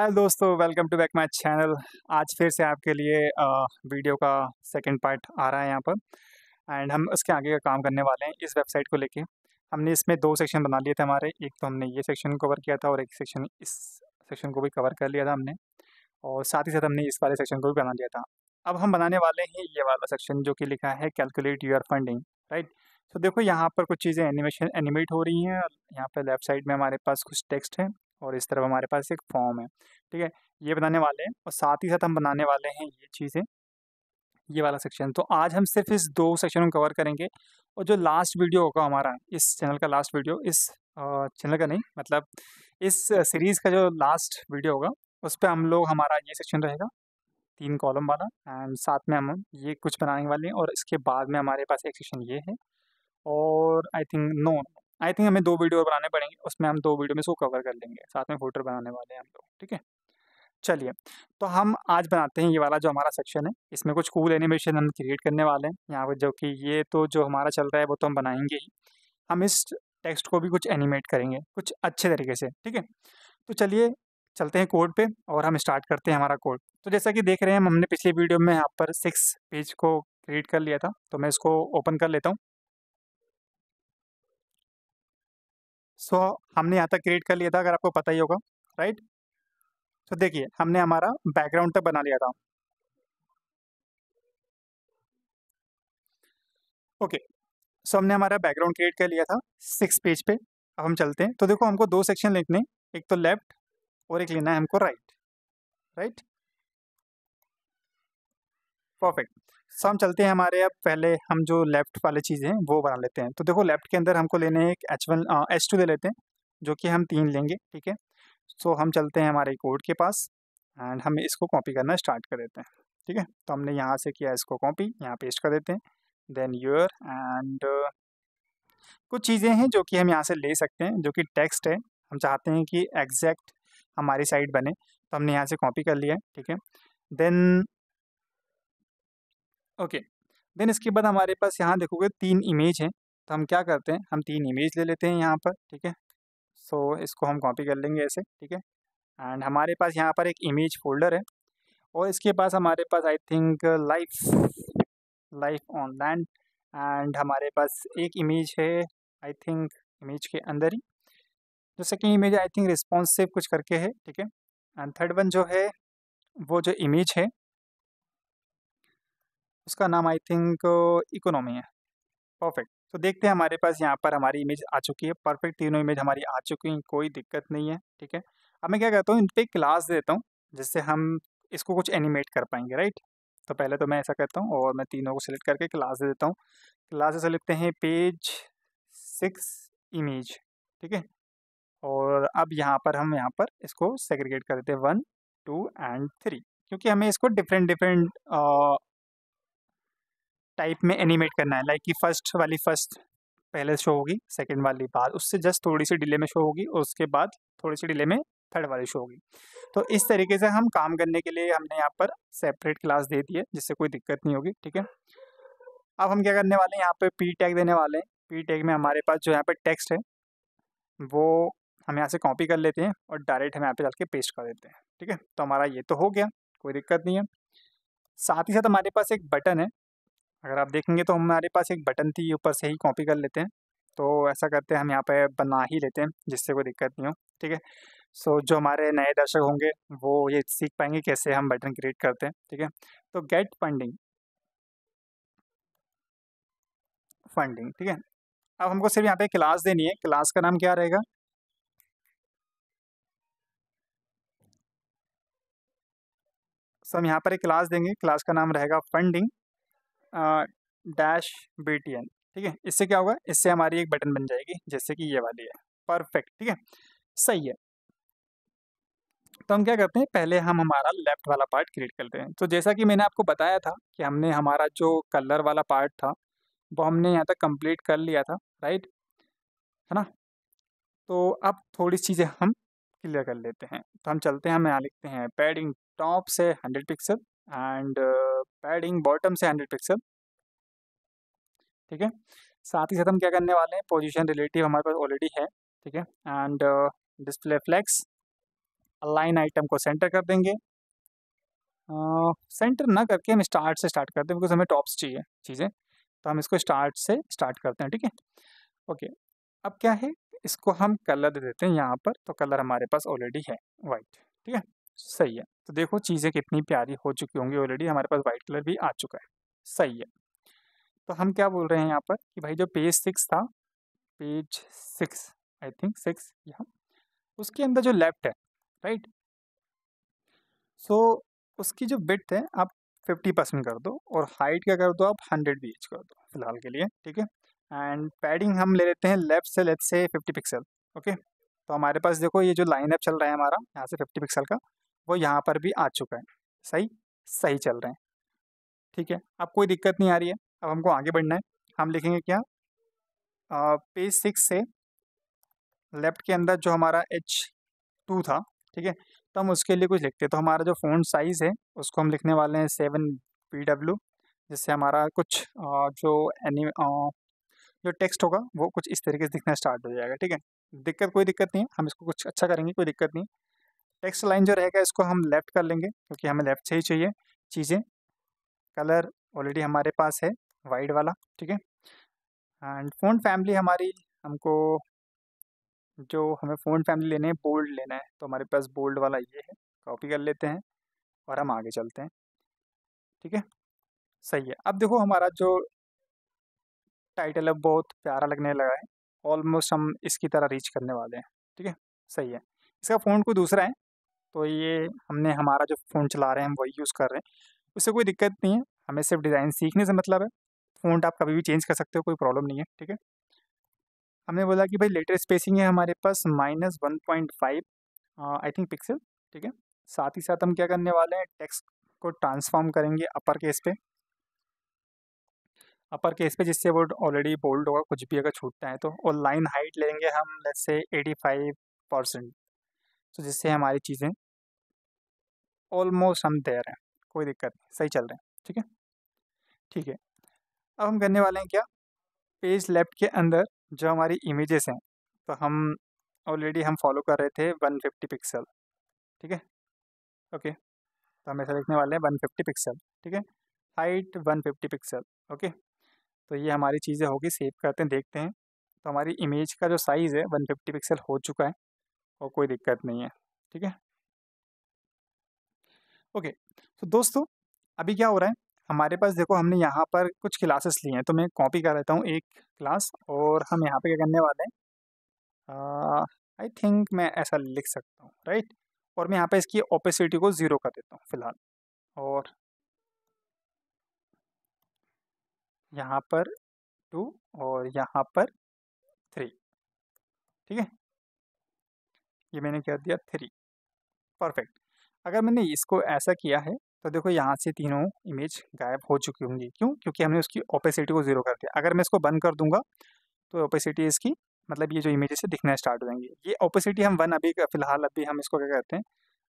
hello दोस्तों welcome to back my channel आज फिर से आपके लिए वीडियो का सेकंड पार्ट आ रहा है यहाँ पर एंड हम उसके आगे का काम करने वाले हैं इस वेबसाइट को लेके हमने इसमें दो सेक्शन बना लिए थे हमारे एक तो हमने ये सेक्शन कवर किया था और एक सेक्शन इस सेक्शन को भी कवर कर लिया था हमने और साथ ही साथ हमने इस वाले सेक्शन को भी बना लिया था अब हम बनाने वाले हैं ये वाला सेक्शन जो कि लिखा है कैलकुलेट यूर फंडिंग राइट तो देखो यहाँ पर कुछ चीज़ें एनिमेशन एनिमेट हो रही हैं यहाँ पर लेफ्ट साइड में हमारे पास कुछ टेक्स्ट हैं और इस तरफ हमारे पास एक फॉर्म है ठीक है ये बनाने वाले हैं और साथ ही साथ हम बनाने वाले हैं ये चीज़ें ये वाला सेक्शन तो आज हम सिर्फ इस दो सेक्शन को कवर करेंगे और जो लास्ट वीडियो होगा हमारा इस चैनल का लास्ट वीडियो इस चैनल का नहीं मतलब इस सीरीज़ का जो लास्ट वीडियो होगा उस पर हम लोग हमारा ये सेक्शन रहेगा तीन कॉलम वाला एंड साथ में हम ये कुछ बनाने वाले हैं और इसके बाद में हमारे पास एक सेक्शन ये है और I think no I think हमें दो वीडियो बनाने पड़ेंगे उसमें हम दो वीडियो में इसको कवर कर लेंगे साथ में फोटो बनाने वाले हैं हम लोग ठीक है चलिए तो हम आज बनाते हैं ये वाला जो हमारा सेक्शन है इसमें कुछ कूल एनिमेशन हम क्रिएट करने वाले हैं यहाँ पर जो कि ये तो जो हमारा चल रहा है वो तो हम बनाएंगे ही हम इस टेक्स्ट को भी कुछ एनिमेट करेंगे कुछ अच्छे तरीके से ठीक है तो चलिए चलते हैं कोड पे और हम स्टार्ट करते हैं हमारा कोड तो जैसा कि देख रहे हैं हमने पिछले वीडियो में यहाँ पर सिक्स पेज को क्रिएट कर लिया था तो मैं इसको ओपन कर लेता हूँ सो so, हमने यहाँ तक क्रिएट कर लिया था अगर आपको पता ही होगा राइट तो देखिए हमने हमारा बैकग्राउंड तक तो बना लिया था ओके okay, सो so हमने हमारा बैकग्राउंड क्रिएट कर लिया था सिक्स पेज पे अब हम चलते हैं तो देखो हमको दो सेक्शन लिखने एक तो लेफ्ट और एक लेना है हमको राइट राइट परफेक्ट तो हम चलते हैं हमारे अब पहले हम जो लेफ्ट वाले चीज़ें हैं वो बना लेते हैं तो देखो लेफ्ट के अंदर हमको लेने एक एच वन एच टू ले लेते हैं जो कि हम तीन लेंगे ठीक है सो तो हम चलते हैं हमारे कोड के पास एंड हम इसको कॉपी करना स्टार्ट कर देते हैं ठीक है तो हमने यहाँ से किया इसको कॉपी यहाँ पेस्ट कर देते हैं देन योर एंड कुछ चीज़ें हैं जो कि हम यहाँ से ले सकते हैं जो कि टेक्स्ट है हम चाहते हैं कि एग्जैक्ट हमारी साइड बने तो हमने यहाँ से कॉपी कर लिया ठीक है देन ओके देन इसके बाद हमारे पास यहाँ देखोगे तीन इमेज हैं तो हम क्या करते हैं हम तीन इमेज ले लेते हैं यहाँ पर ठीक है सो so, इसको हम कॉपी कर लेंगे ऐसे ठीक है एंड हमारे पास यहाँ पर एक इमेज फोल्डर है और इसके पास हमारे पास I think life life on land and हमारे पास एक इमेज है आई थिंक इमेज के अंदर ही जो second image I think responsive कुछ करके है ठीक है एंड थर्ड वन जो है वो जो इमेज है उसका नाम आई थिंक इकोनॉमी है परफेक्ट तो देखते हैं हमारे पास यहाँ पर हमारी इमेज आ चुकी है परफेक्ट तीनों इमेज हमारी आ चुकी हैं कोई दिक्कत नहीं है ठीक है अब मैं क्या करता हूँ इन पर क्लास देता हूँ जिससे हम इसको कुछ एनिमेट कर पाएंगे राइट तो पहले तो मैं ऐसा करता हूँ और मैं तीनों को सिलेक्ट करके क्लास दे देता हूँ क्लास से लिखते हैं पेज सिक्स इमेज ठीक है और अब यहाँ पर हम यहाँ पर इसको सेग्रीगेट कर देते हैं वन टू एंड थ्री क्योंकि हमें इसको डिफरेंट डिफरेंट टाइप में एनिमेट करना है लाइक कि फर्स्ट वाली फर्स्ट पहले शो होगी सेकेंड वाली बाद उससे जस्ट थोड़ी सी डिले में शो होगी और उसके बाद थोड़ी सी डिले में थर्ड वाली शो होगी तो इस तरीके से हम काम करने के लिए हमने यहाँ पर सेपरेट क्लास दे दी है जिससे कोई दिक्कत नहीं होगी ठीक है अब हम क्या करने वाले हैं यहाँ पे पी टैग देने वाले हैं पी टैग में हमारे पास जो यहाँ पर टेक्स्ट है वो हम यहाँ से कॉपी कर लेते हैं और डायरेक्ट हम यहाँ पे डाल के पेस्ट कर देते हैं ठीक है तो हमारा ये तो हो गया कोई दिक्कत नहीं है साथ ही साथ हमारे पास एक बटन है अगर आप देखेंगे तो हमारे पास एक बटन थी ऊपर से ही कॉपी कर लेते हैं तो ऐसा करते हैं हम यहाँ पे बना ही लेते हैं जिससे कोई दिक्कत नहीं हो ठीक है सो जो हमारे नए दर्शक होंगे वो ये सीख पाएंगे कैसे हम बटन क्रिएट करते हैं ठीक है तो गेट फंडिंग फंडिंग ठीक है अब हमको सिर्फ यहाँ पे क्लास देनी है क्लास का नाम क्या रहेगा सो हम यहाँ पर एक क्लास देंगे क्लास का नाम रहेगा funding dash B T N ठीक है इससे क्या होगा इससे हमारी एक बटन बन जाएगी जैसे कि ये वाली है परफेक्ट ठीक है सही है तो हम क्या करते हैं पहले हम हमारा लेफ्ट वाला पार्ट क्रिएट करते हैं तो जैसा कि मैंने आपको बताया था कि हमने हमारा जो कलर वाला पार्ट था वो हमने यहाँ तक कंप्लीट कर लिया था राइट है ना तो अब थोड़ी चीज़ें हम क्लियर कर लेते हैं तो हम चलते हैं हम यहाँ लिखते हैं पैडिंग टॉप से hundred pixel and padding bottom से हंड्रेड पिक्सल ठीक है साथ ही साथ हम क्या करने वाले हैं पोजिशन रिलेटिव हमारे पास ऑलरेडी है ठीक है and display flex line item को सेंटर कर देंगे सेंटर uh, ना करके हम स्टार्ट से स्टार्ट करते हैं बिकॉज हमें टॉप्स चाहिए चीज़ें तो हम इसको स्टार्ट से स्टार्ट करते हैं ठीक है ओके अब क्या है इसको हम कलर दे देते हैं यहाँ पर तो कलर हमारे पास ऑलरेडी है वाइट ठीक है सही है तो देखो चीज़ें कितनी प्यारी हो चुकी होंगी ऑलरेडी हमारे पास वाइट कलर भी आ चुका है सही है तो हम क्या बोल रहे हैं यहाँ पर कि भाई जो पेज सिक्स था page six I think six यहाँ उसके अंदर जो लेफ्ट है राइट सो so, उसकी जो बिट है आप फिफ्टी परसेंट कर दो और हाइट क्या कर दो आप हंड्रेड बी कर दो फिलहाल के लिए ठीक है एंड पैडिंग हम ले लेते हैं लेफ्ट से लेफ्ट से फिफ्टी पिक्सल ओके तो हमारे पास देखो ये जो लाइन अप चल रहा है हमारा यहाँ से फिफ्टी पिक्सल का वो यहाँ पर भी आ चुका है सही सही चल रहे हैं ठीक है अब कोई दिक्कत नहीं आ रही है अब हमको आगे बढ़ना है हम लिखेंगे क्या आ, पेज सिक्स से लेफ्ट के अंदर जो हमारा एच टू था ठीक है तो हम उसके लिए कुछ लिखते हैं तो हमारा जो फ़ोन साइज़ है उसको हम लिखने वाले हैं सेवन पी डब्ल्यू जिससे हमारा कुछ आ, जो एनी जो टेक्स्ट होगा वो कुछ इस तरीके से दिखना स्टार्ट हो जाएगा ठीक है दिक्कत कोई दिक्कत नहीं है हम इसको कुछ अच्छा करेंगे कोई दिक्कत नहीं टेक्स्ट लाइन जो रहेगा इसको हम लेफ़्ट कर लेंगे क्योंकि हमें लेफ़्ट से ही चाहिए चीज़ें कलर ऑलरेडी हमारे पास है वाइड वाला ठीक है एंड फ़ोन फैमिली हमारी हमको जो हमें फ़ोन फैमिली लेने है बोल्ड लेना है तो हमारे पास बोल्ड वाला ये है कॉपी कर लेते हैं और हम आगे चलते हैं ठीक है सही है अब देखो हमारा जो टाइटल है बहुत प्यारा लगने लगा है ऑलमोस्ट हम इसकी तरह रीच करने वाले हैं ठीक है सही है इसका फ़ोन को दूसरा है तो ये हमने हमारा जो फ़ोन चला रहे हैं हम वही यूज़ कर रहे हैं उससे कोई दिक्कत नहीं है हमें सिर्फ डिज़ाइन सीखने से मतलब है फ़ोन आप कभी भी चेंज कर सकते हो कोई प्रॉब्लम नहीं है ठीक है हमने बोला कि भाई लेटर स्पेसिंग है हमारे पास minus one point five I think pixel ठीक है साथ ही साथ हम क्या करने वाले हैं टेक्स्ट को ट्रांसफॉर्म करेंगे अपर केस पे अपर केस पे जिससे वो ऑलरेडी बोल्ड होगा कुछ भी अगर छूटता है तो और लाइन हाइट लेंगे हम जैसे एटी फाइव परसेंट तो जिससे हमारी चीज़ें ऑलमोस्ट हम तैयार हैं कोई दिक्कत नहीं सही चल रहे हैं ठीक है ठीक है अब हम करने वाले हैं क्या पेज लेफ्ट के अंदर जो हमारी इमेजेस हैं तो हम ऑलरेडी हम फॉलो कर रहे थे 150 पिक्सल ठीक है ओके तो हम ऐसा लिखने वाले हैं 150 पिक्सल ठीक है हाइट 150 पिक्सल ओके तो ये हमारी चीज़ें होगी सेव करते हैं देखते हैं तो हमारी इमेज का जो साइज़ है 150 पिक्सल हो चुका है और कोई दिक्कत नहीं है ठीक है ओके तो दोस्तों अभी क्या हो रहा है हमारे पास देखो हमने यहाँ पर कुछ क्लासेस ली हैं तो मैं कॉपी कर लेता हूँ एक क्लास और हम यहाँ पे क्या करने वाले हैं आई थिंक मैं ऐसा लिख सकता हूँ राइट और मैं यहाँ पे इसकी ओपेसिटी को ज़ीरो कर देता हूँ फिलहाल और यहाँ पर टू और यहाँ पर थ्री ठीक है ये मैंने क्या दिया थ्री परफेक्ट अगर मैंने इसको ऐसा किया है तो देखो यहाँ से तीनों इमेज गायब हो चुकी होंगी क्यों क्योंकि हमने उसकी ओपेसिटी को ज़ीरो कर दिया अगर मैं इसको बंद कर दूंगा तो ओपेसिटी इसकी मतलब ये जो इमेज है दिखना स्टार्ट हो जाएंगे ये ओपेसिटी हम वन अभी फ़िलहाल अभी हम इसको क्या करते हैं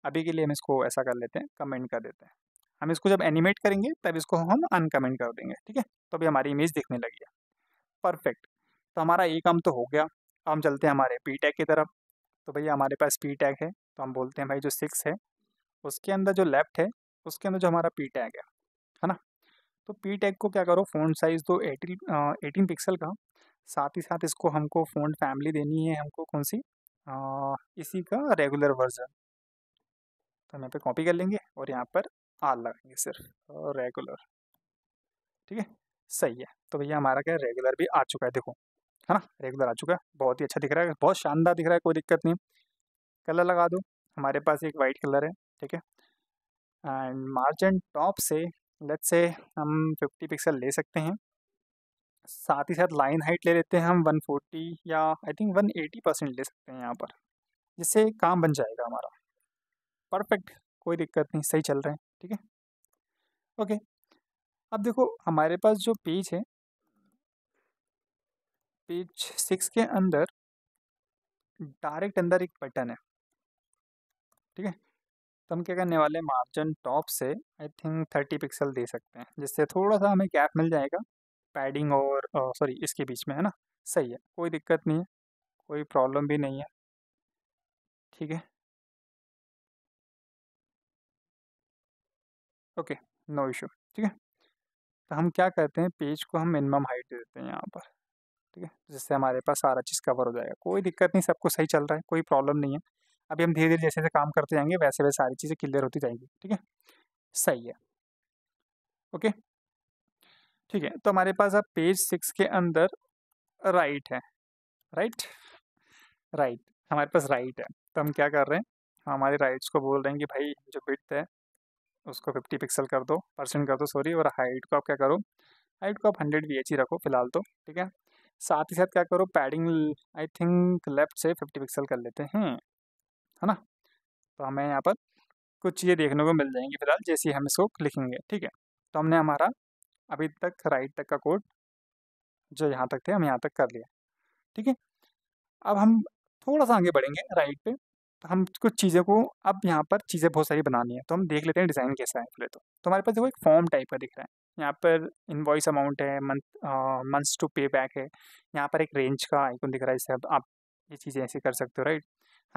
अभी के लिए हम इसको ऐसा कर लेते हैं कमेंट कर देते हैं हम इसको जब एनिमेट करेंगे तब इसको हम अनकमेंट कर देंगे ठीक है तो अभी हमारी इमेज दिखने लगी है परफेक्ट तो हमारा ये काम तो हो गया अब हम चलते हैं हमारे बी की तरफ तो भैया हमारे पास पी टैग है तो हम बोलते हैं भाई जो सिक्स है उसके अंदर जो लेफ्ट है उसके अंदर जो हमारा पी टैग है है ना तो पी टैग को क्या करो फ़ोन साइज़ दो एटीन एटीन पिक्सल का साथ ही साथ इसको हमको फ़ोन फैमिली देनी है हमको कौन सी आ, इसी का रेगुलर वर्जन तो हम यहाँ पर कॉपी कर लेंगे और यहाँ पर आर लगाएंगे सिर्फ रेगुलर ठीक है सही है तो भैया हमारा क्या रेगुलर भी आ चुका है देखो है ना रेगुलर आ चुका है बहुत ही अच्छा दिख रहा है बहुत शानदार दिख रहा है कोई दिक्कत नहीं कलर लगा दो हमारे पास एक वाइट कलर है ठीक है एंड मार्जिन टॉप से लेट से हम 50 पिक्सल ले सकते हैं साथ ही साथ लाइन हाइट ले लेते हैं हम 140 या आई थिंक 180 परसेंट ले सकते हैं यहाँ पर जिससे काम बन जाएगा हमारा परफेक्ट कोई दिक्कत नहीं सही चल रहे हैं ठीक है ओके अब देखो हमारे पास जो पेज है पेज सिक्स के अंदर डायरेक्ट अंदर एक बटन है ठीक है तो हम क्या करने वाले मार्जिन टॉप से आई थिंक थर्टी पिक्सल दे सकते हैं जिससे थोड़ा सा हमें गैप मिल जाएगा पैडिंग और सॉरी इसके बीच में है ना सही है कोई दिक्कत नहीं है कोई प्रॉब्लम भी नहीं है ठीक है ओके नो इशू ठीक है तो हम क्या करते हैं पेज को हम मिनिमम हाइट देते हैं यहाँ पर ठीक है जिससे हमारे पास सारा चीज़ कवर हो जाएगा कोई दिक्कत नहीं सबको सही चल रहा है कोई प्रॉब्लम नहीं है अभी हम धीरे धीरे जैसे जैसे काम करते जाएंगे वैसे वैसे सारी चीज़ें क्लियर होती जाएंगी ठीक है सही है ओके ठीक है तो हमारे पास अब पेज सिक्स के अंदर राइट है राइट राइट हमारे पास राइट है तो हम क्या कर रहे हैं हम हमारे राइट्स को बोल रहे हैं कि भाई जो बिट है उसको फिफ्टी पिक्सल कर दो परसेंट कर दो सॉरी और हाइट को आप क्या करो हाइट को आप हंड्रेड बी e रखो फिलहाल तो ठीक है साथ ही साथ क्या करो पैडिंग आई थिंक लेफ्ट से फिफ्टी पिक्सल कर लेते हैं है ना तो हमें यहाँ पर कुछ चीज़ें देखने को मिल जाएंगी फिलहाल जैसे हम इसको लिखेंगे ठीक है तो हमने हमारा अभी तक राइट तक का कोड जो यहाँ तक थे हम यहाँ तक कर लिया ठीक है अब हम थोड़ा सा आगे बढ़ेंगे राइट पे तो हम कुछ चीज़ों को अब यहाँ पर चीज़ें बहुत सारी बनानी है तो हम देख लेते हैं डिज़ाइन कैसा है पहले तो।, तो हमारे पास देखो एक फॉर्म टाइप का दिख रहा है यहाँ पर इन्वाइस अमाउंट है month months to pay back है यहाँ पर एक रेंज का आइकन दिख रहा है इससे अब आप ये चीज़ें ऐसे कर सकते हो राइट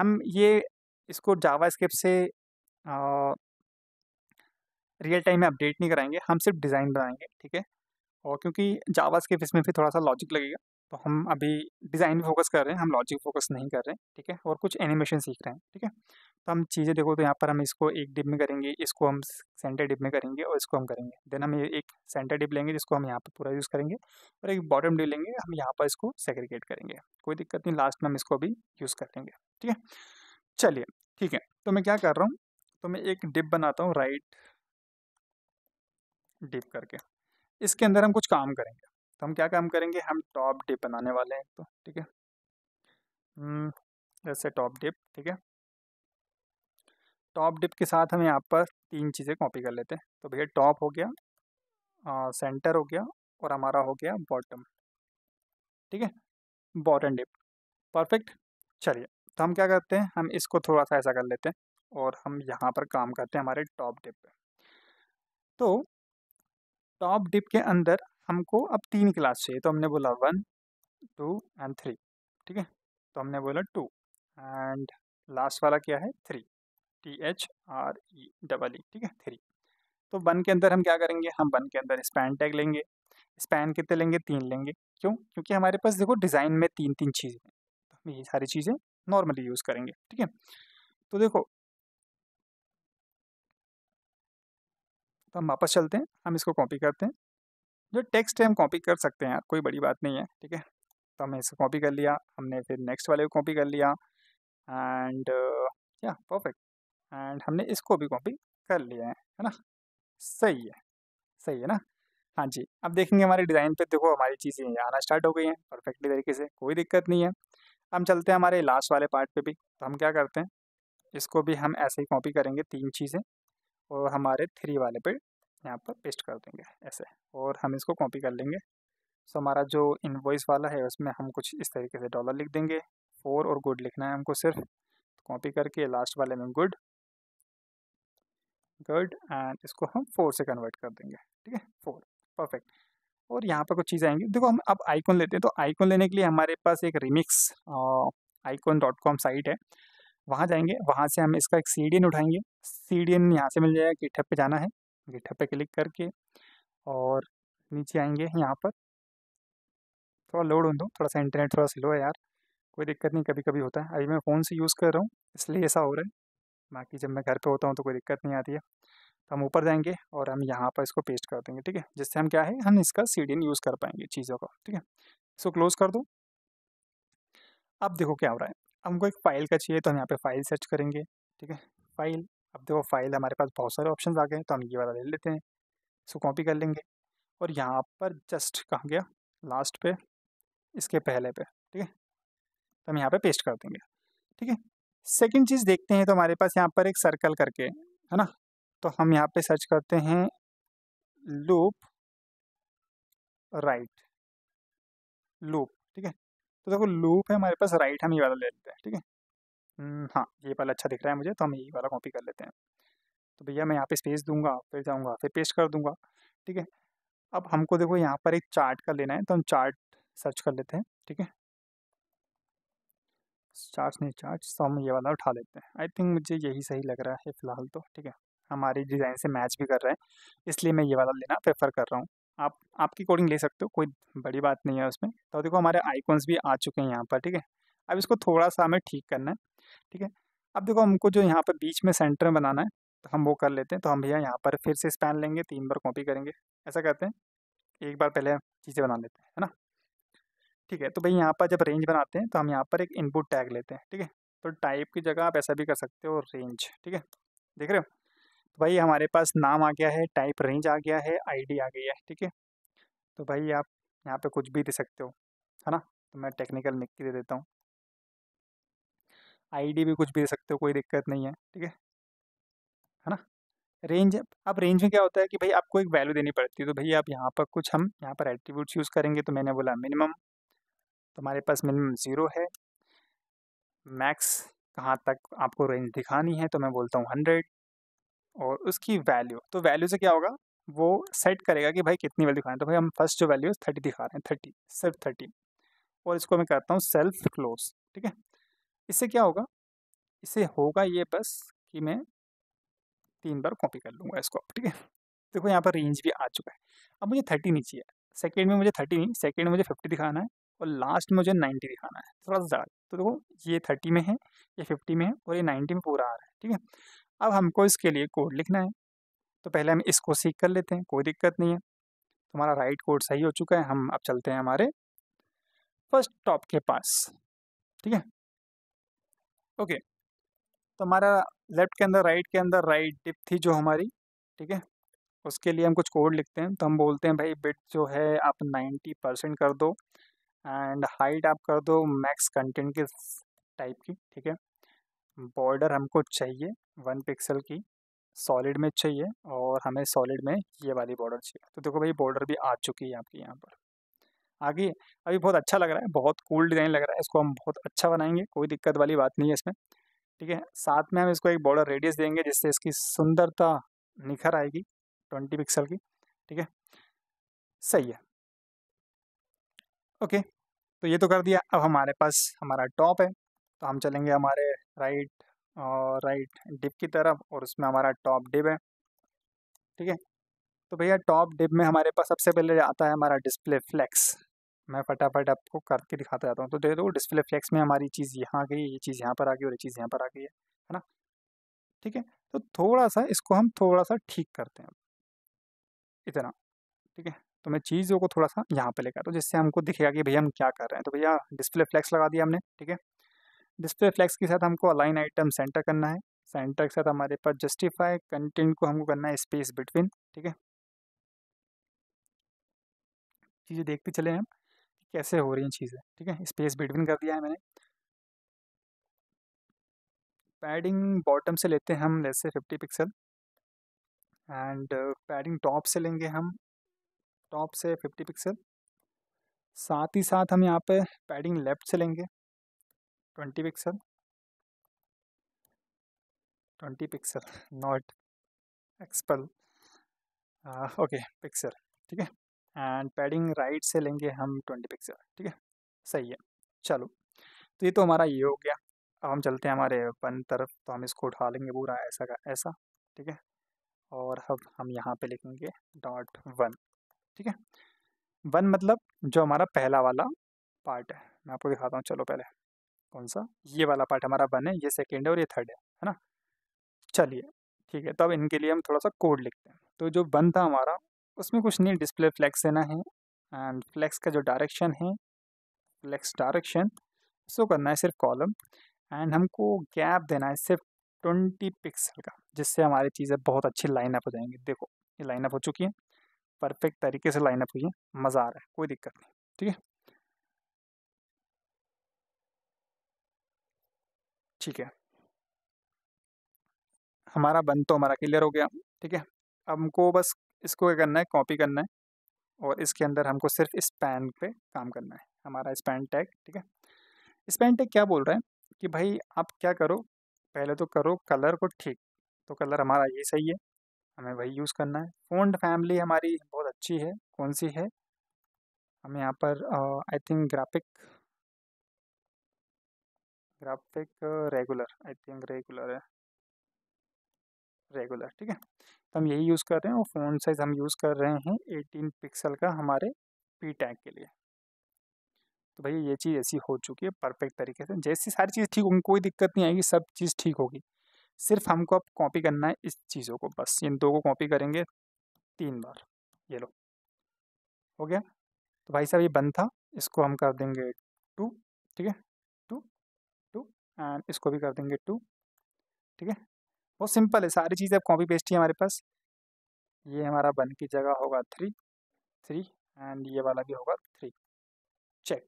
हम ये इसको जावा से आ, रियल टाइम में अपडेट नहीं कराएंगे हम सिर्फ डिज़ाइन बनाएंगे ठीक है और क्योंकि जावा इसमें फिर थोड़ा सा लॉजिक लगेगा तो हम अभी डिज़ाइन पे फोकस कर रहे हैं हम लॉजिक फोकस नहीं कर रहे हैं ठीक है और कुछ एनिमेशन सीख रहे हैं ठीक है तो हम चीज़ें देखो तो यहाँ पर हम इसको एक डिप में करेंगे इसको हम सेंटर डिप में करेंगे और इसको हम करेंगे देन हम एक सेंटर डिप लेंगे जिसको हम यहाँ पर पूरा यूज़ करेंगे और एक बॉटम डिप लेंगे हम यहाँ पर इसको सेग्रीगेट करेंगे कोई दिक्कत नहीं लास्ट में हम इसको भी यूज़ कर लेंगे ठीक है चलिए ठीक है तो मैं क्या कर रहा हूँ तो मैं एक डिप बनाता हूँ राइट डिप करके इसके अंदर हम कुछ काम करेंगे तो हम क्या काम करेंगे हम टॉप डिप बनाने वाले हैं तो ठीक है हम्म, जैसे टॉप डिप ठीक है टॉप डिप के साथ हम यहाँ पर तीन चीज़ें कॉपी कर लेते हैं तो भैया टॉप हो गया आ, सेंटर हो गया और हमारा हो गया बॉटम ठीक है बॉटम डिप परफेक्ट चलिए तो हम क्या करते हैं हम इसको थोड़ा सा ऐसा कर लेते हैं और हम यहाँ पर काम करते हैं हमारे टॉप डिप पे तो टॉप डिप के अंदर हमको अब तीन क्लास चाहिए तो हमने बोला वन टू एंड थ्री ठीक है तो हमने बोला टू एंड लास्ट वाला क्या है three T H R E double E ठीक है थ्री तो वन के अंदर हम क्या करेंगे हम वन के अंदर स्पैन टैग लेंगे स्पैन कितने लेंगे तीन लेंगे क्यों क्योंकि हमारे पास देखो डिज़ाइन में तीन तीन चीज़ें तो हम ये सारी चीज़ें नॉर्मली यूज़ करेंगे ठीक है तो देखो तो हम वापस चलते हैं हम इसको कॉपी करते हैं जो टेक्स्ट है हम कॉपी कर सकते हैं कोई बड़ी बात नहीं है ठीक है तो हमने इसे कॉपी कर लिया हमने फिर नेक्स्ट वाले को कॉपी कर लिया एंड या परफेक्ट एंड हमने इसको भी कॉपी कर लिया है है ना सही है सही है ना हाँ जी अब देखेंगे हमारे डिज़ाइन पे देखो हमारी चीज़ें आना स्टार्ट हो गई हैं परफेक्टली तरीके से कोई दिक्कत नहीं है हम चलते हैं हमारे लास्ट वाले पार्ट पे भी तो हम क्या करते हैं इसको भी हम ऐसे ही कॉपी करेंगे तीन चीज़ें और हमारे थ्री वाले पे यहाँ पर पेस्ट कर देंगे ऐसे और हम इसको कॉपी कर लेंगे सो हमारा जो इन्वॉइस वाला है उसमें हम कुछ इस तरीके से डॉलर लिख देंगे फोर और गुड लिखना है हमको सिर्फ कॉपी तो करके लास्ट वाले में गुड गुड एंड इसको हम फोर से कन्वर्ट कर देंगे ठीक है फोर परफेक्ट और यहाँ पर कुछ चीज़ें आएंगी देखो हम अब आइकॉन लेते हैं तो आइकॉन लेने के लिए हमारे पास एक remix icon dot com site है वहाँ जाएंगे वहाँ से हम इसका एक सी डी एन उठाएंगे सी डी एन यहाँ से मिल जाएगा गिटहब पे जाना है गिटहब पे क्लिक करके और नीचे आएंगे यहाँ पर थोड़ा लोड हूँ दो थोड़ा सा इंटरनेट थोड़ा स्लो है यार कोई दिक्कत नहीं कभी कभी होता है अभी मैं फ़ोन से यूज़ कर रहा हूँ इसलिए ऐसा हो रहा है बाकी जब मैं घर पे होता हूँ तो कोई दिक्कत नहीं आती है तो हम ऊपर जाएंगे और हम यहाँ पर इसको पेस्ट कर देंगे ठीक है जिससे हम क्या है हम इसका सी यूज़ कर पाएंगे चीज़ों का ठीक है इसको क्लोज़ कर दो अब देखो क्या हो रहा है हमको एक फ़ाइल का चाहिए तो हम यहाँ पर फाइल सर्च करेंगे ठीक है फाइल अब देखो फाइल हमारे पास बहुत सारे ऑप्शन आ गए हैं तो हम ये वाला ले लेते हैं इसको कॉपी कर लेंगे और यहाँ पर जस्ट कहाँ गया लास्ट पे इसके पहले पे ठीक है तो हम यहाँ पे पेस्ट कर देंगे ठीक है सेकंड चीज़ देखते हैं तो हमारे पास यहाँ पर एक सर्कल करके है ना तो हम यहाँ पे सर्च करते हैं लूप राइट लूप ठीक है तो देखो लूप है हमारे पास राइट हम ये वाला ले लेते हैं ठीक है हम्म, हाँ ये वाला अच्छा दिख रहा है मुझे तो हम यही वाला कॉपी कर लेते हैं तो भैया मैं यहाँ पे स्पेस दूंगा फिर जाऊँगा फिर पेस्ट कर दूंगा ठीक है अब हमको देखो यहाँ पर एक चार्ट का लेना है तो हम चार्ट सर्च कर लेते हैं ठीक है चार्ट नहीं चार्ट तो हम ये वाला उठा लेते हैं आई थिंक मुझे यही सही लग रहा है फ़िलहाल तो ठीक है हमारे डिज़ाइन से मैच भी कर रहा है इसलिए मैं ये वाला लेना प्रेफर कर रहा हूँ आप आपकी कोडिंग ले सकते हो कोई बड़ी बात नहीं है उसमें तो देखो हमारे आइकॉन्स भी आ चुके हैं यहाँ पर ठीक है अब इसको थोड़ा सा हमें ठीक करना है ठीक है अब देखो हमको जो यहाँ पर बीच में सेंटर बनाना है तो हम वो कर लेते हैं तो हम भैया यहाँ पर फिर से स्पैन लेंगे तीन बार कॉपी करेंगे ऐसा करते हैं एक बार पहले चीज़ें बना लेते हैं है ना ठीक है तो भाई यहाँ पर जब रेंज बनाते हैं तो हम यहाँ पर एक इनपुट टैग लेते हैं ठीक है तो टाइप की जगह आप ऐसा भी कर सकते हो रेंज ठीक है देख रहे हो तो भाई हमारे पास नाम आ गया है टाइप रेंज आ गया है आईडी आ गई है ठीक है तो भाई आप यहाँ पे कुछ भी दे सकते हो है ना तो मैं टेक्निकल मिक्की दे देता हूँ आईडी भी कुछ भी दे सकते हो कोई दिक्कत नहीं है ठीक है है ना रेंज अब रेंज में क्या होता है कि भाई आपको एक वैल्यू देनी पड़ती है तो भाई आप यहाँ पर कुछ हम यहाँ पर एट्रीब्यूट्स यूज़ करेंगे तो मैंने बोला मिनिमम तुम्हारे पास मिनिमम ज़ीरो है मैक्स कहाँ तक आपको रेंज दिखानी है तो मैं बोलता हूँ हंड्रेड और उसकी वैल्यू तो वैल्यू से क्या होगा वो सेट करेगा कि भाई कितनी वैल्यू दिखाएं तो भाई हम फर्स्ट जो वैल्यू है थर्टी दिखा रहे हैं थर्टी सिर्फ थर्टी और इसको मैं करता हूँ सेल्फ क्लोज ठीक है इससे क्या होगा इससे होगा ये बस कि मैं तीन बार कॉपी कर लूँगा इसको ठीक है देखो यहाँ पर रेंज भी आ चुका है अब मुझे थर्टी नहीं चाहिए सेकेंड में मुझे थर्टी नहीं सेकेंड में मुझे फिफ्टी दिखाना है और लास्ट में मुझे नाइन्टी दिखाना है थोड़ा सा ज़्यादा तो देखो ये थर्टी में है ये फिफ्टी में है और ये नाइन्टी में पूरा आ रहा है ठीक है अब हमको इसके लिए कोड लिखना है तो पहले हम इसको सीख कर लेते हैं कोई दिक्कत नहीं है हमारा राइट कोड सही हो चुका है हम अब चलते हैं हमारे फर्स्ट टॉप के पास ठीक है ओके तो हमारा लेफ्ट के अंदर राइट के अंदर राइट डिप थी जो हमारी ठीक है उसके लिए हम कुछ कोड लिखते हैं तो हम बोलते हैं भाई बिट जो है आप नाइन्टी परसेंट कर दो एंड हाइट आप कर दो मैक्स कंटेंट के टाइप की ठीक है बॉर्डर हमको चाहिए वन पिक्सल की सॉलिड में चाहिए और हमें सॉलिड में ये वाली बॉर्डर चाहिए तो देखो भाई बॉर्डर भी आ चुकी है आपकी यहाँ पर आगे अभी बहुत अच्छा लग रहा है बहुत कूल डिज़ाइन लग रहा है इसको हम बहुत अच्छा बनाएंगे कोई दिक्कत वाली बात नहीं है इसमें ठीक है साथ में हम इसको एक बॉर्डर रेडियस देंगे जिससे इसकी सुंदरता निखर आएगी ट्वेंटी पिक्सल की ठीक है सही है ओके तो ये तो कर दिया अब हमारे पास हमारा टॉप है तो हम चलेंगे हमारे राइट और राइट डिप की तरफ और उसमें हमारा टॉप डिप है ठीक है तो भैया टॉप डिप में हमारे पास सबसे पहले आता है हमारा डिस्प्ले फ्लैक्स मैं फटाफट आपको करके दिखाता जाता हूँ तो देख दो डिस्प्ले फ्लेक्स में हमारी चीज़ यहाँ आ गई ये चीज़ यहाँ पर आ गई और ये चीज़ यहाँ पर आ गई है है ना ठीक है तो थोड़ा सा इसको हम थोड़ा सा ठीक करते हैं इतना ठीक है तो मैं चीज़ों को थोड़ा सा यहाँ पर लेकर आता हूँ जिससे हमको दिखेगा कि भैया हम क्या कर रहे हैं तो भैया डिस्प्ले फ्लैक्स लगा दिया हमने ठीक है डिस्प्ले फ्लैक्स के साथ हमको अलाइन आइटम सेंटर करना है सेंटर के साथ हमारे पास जस्टिफाई कंटेंट को हमको करना है स्पेस बिटवीन ठीक है चीज़ें देखते चले हम कैसे हो रही हैं चीज़ें ठीक है स्पेस बिटवीन कर दिया है मैंने पैडिंग बॉटम से लेते हैं हम जैसे fifty pixel and padding top से लेंगे हम टॉप से फिफ्टी पिक्सल साथ ही साथ हम यहाँ पे पैडिंग लेफ्ट से लेंगे twenty pixel twenty pixel not एक्सपल ओके पिक्सल ठीक है एंड पैडिंग राइट से लेंगे हम ट्वेंटी पिक्सल ठीक है सही है चलो तो ये तो हमारा ये हो गया अब हम चलते हैं हमारे पन तरफ तो हम इसको उठा लेंगे पूरा ऐसा का ऐसा ठीक है और अब हम यहाँ पे लिखेंगे डॉट वन ठीक है वन मतलब जो हमारा पहला वाला पार्ट है मैं आपको दिखाता हूँ चलो पहले कौन सा ये वाला पार्ट हमारा वन है ये सेकेंड है और ये थर्ड है है ना चलिए ठीक है तो अब इनके लिए हम थोड़ा सा कोड लिखते हैं तो जो वन था हमारा उसमें कुछ नहीं डिस्प्ले फ्लैक्स देना है एंड फ्लैक्स का जो डायरेक्शन है फ्लैक्स डायरेक्शन उसको करना है सिर्फ कॉलम एंड हमको गैप देना है सिर्फ ट्वेंटी पिक्सल का जिससे हमारी चीज़ें बहुत अच्छी लाइन अप हो जाएंगी देखो ये लाइन अप हो चुकी है परफेक्ट तरीके से लाइन अप हुई है मज़ा आ रहा है कोई दिक्कत नहीं ठीक है ठीक है हमारा बन तो हमारा क्लियर हो गया ठीक है अब हमको बस इसको क्या करना है कॉपी करना है और इसके अंदर हमको सिर्फ स्पैन पे काम करना है हमारा स्पैन टैग ठीक है स्पैन टैग क्या बोल रहा है कि भाई आप क्या करो पहले तो करो कलर को ठीक तो कलर हमारा ये सही है हमें वही यूज़ करना है फोन फैमिली हमारी बहुत अच्छी है कौन सी है हम यहाँ पर I think graphic graphic regular I think regular है रेगुलर ठीक है तो हम यही यूज़ कर रहे हैं और फ़ोन साइज़ हम यूज़ कर रहे हैं एटीन पिक्सल का हमारे पी टैग के लिए तो भैया ये चीज़ ऐसी हो चुकी है परफेक्ट तरीके से जैसी सारी चीज़ ठीक होंगी कोई दिक्कत नहीं आएगी सब चीज़ ठीक होगी सिर्फ हमको अब कॉपी करना है इस चीज़ों को बस इन दो को कॉपी करेंगे तीन बार ये लो हो गया तो भाई साहब ये बंद था इसको हम कर देंगे टू ठीक है टू टू एंड इसको भी कर देंगे टू ठीक है बहुत सिंपल है सारी चीज़ें अब कॉपी पेस्ट ही हमारे पास ये हमारा बन की जगह होगा थ्री थ्री एंड ये वाला भी होगा थ्री चेक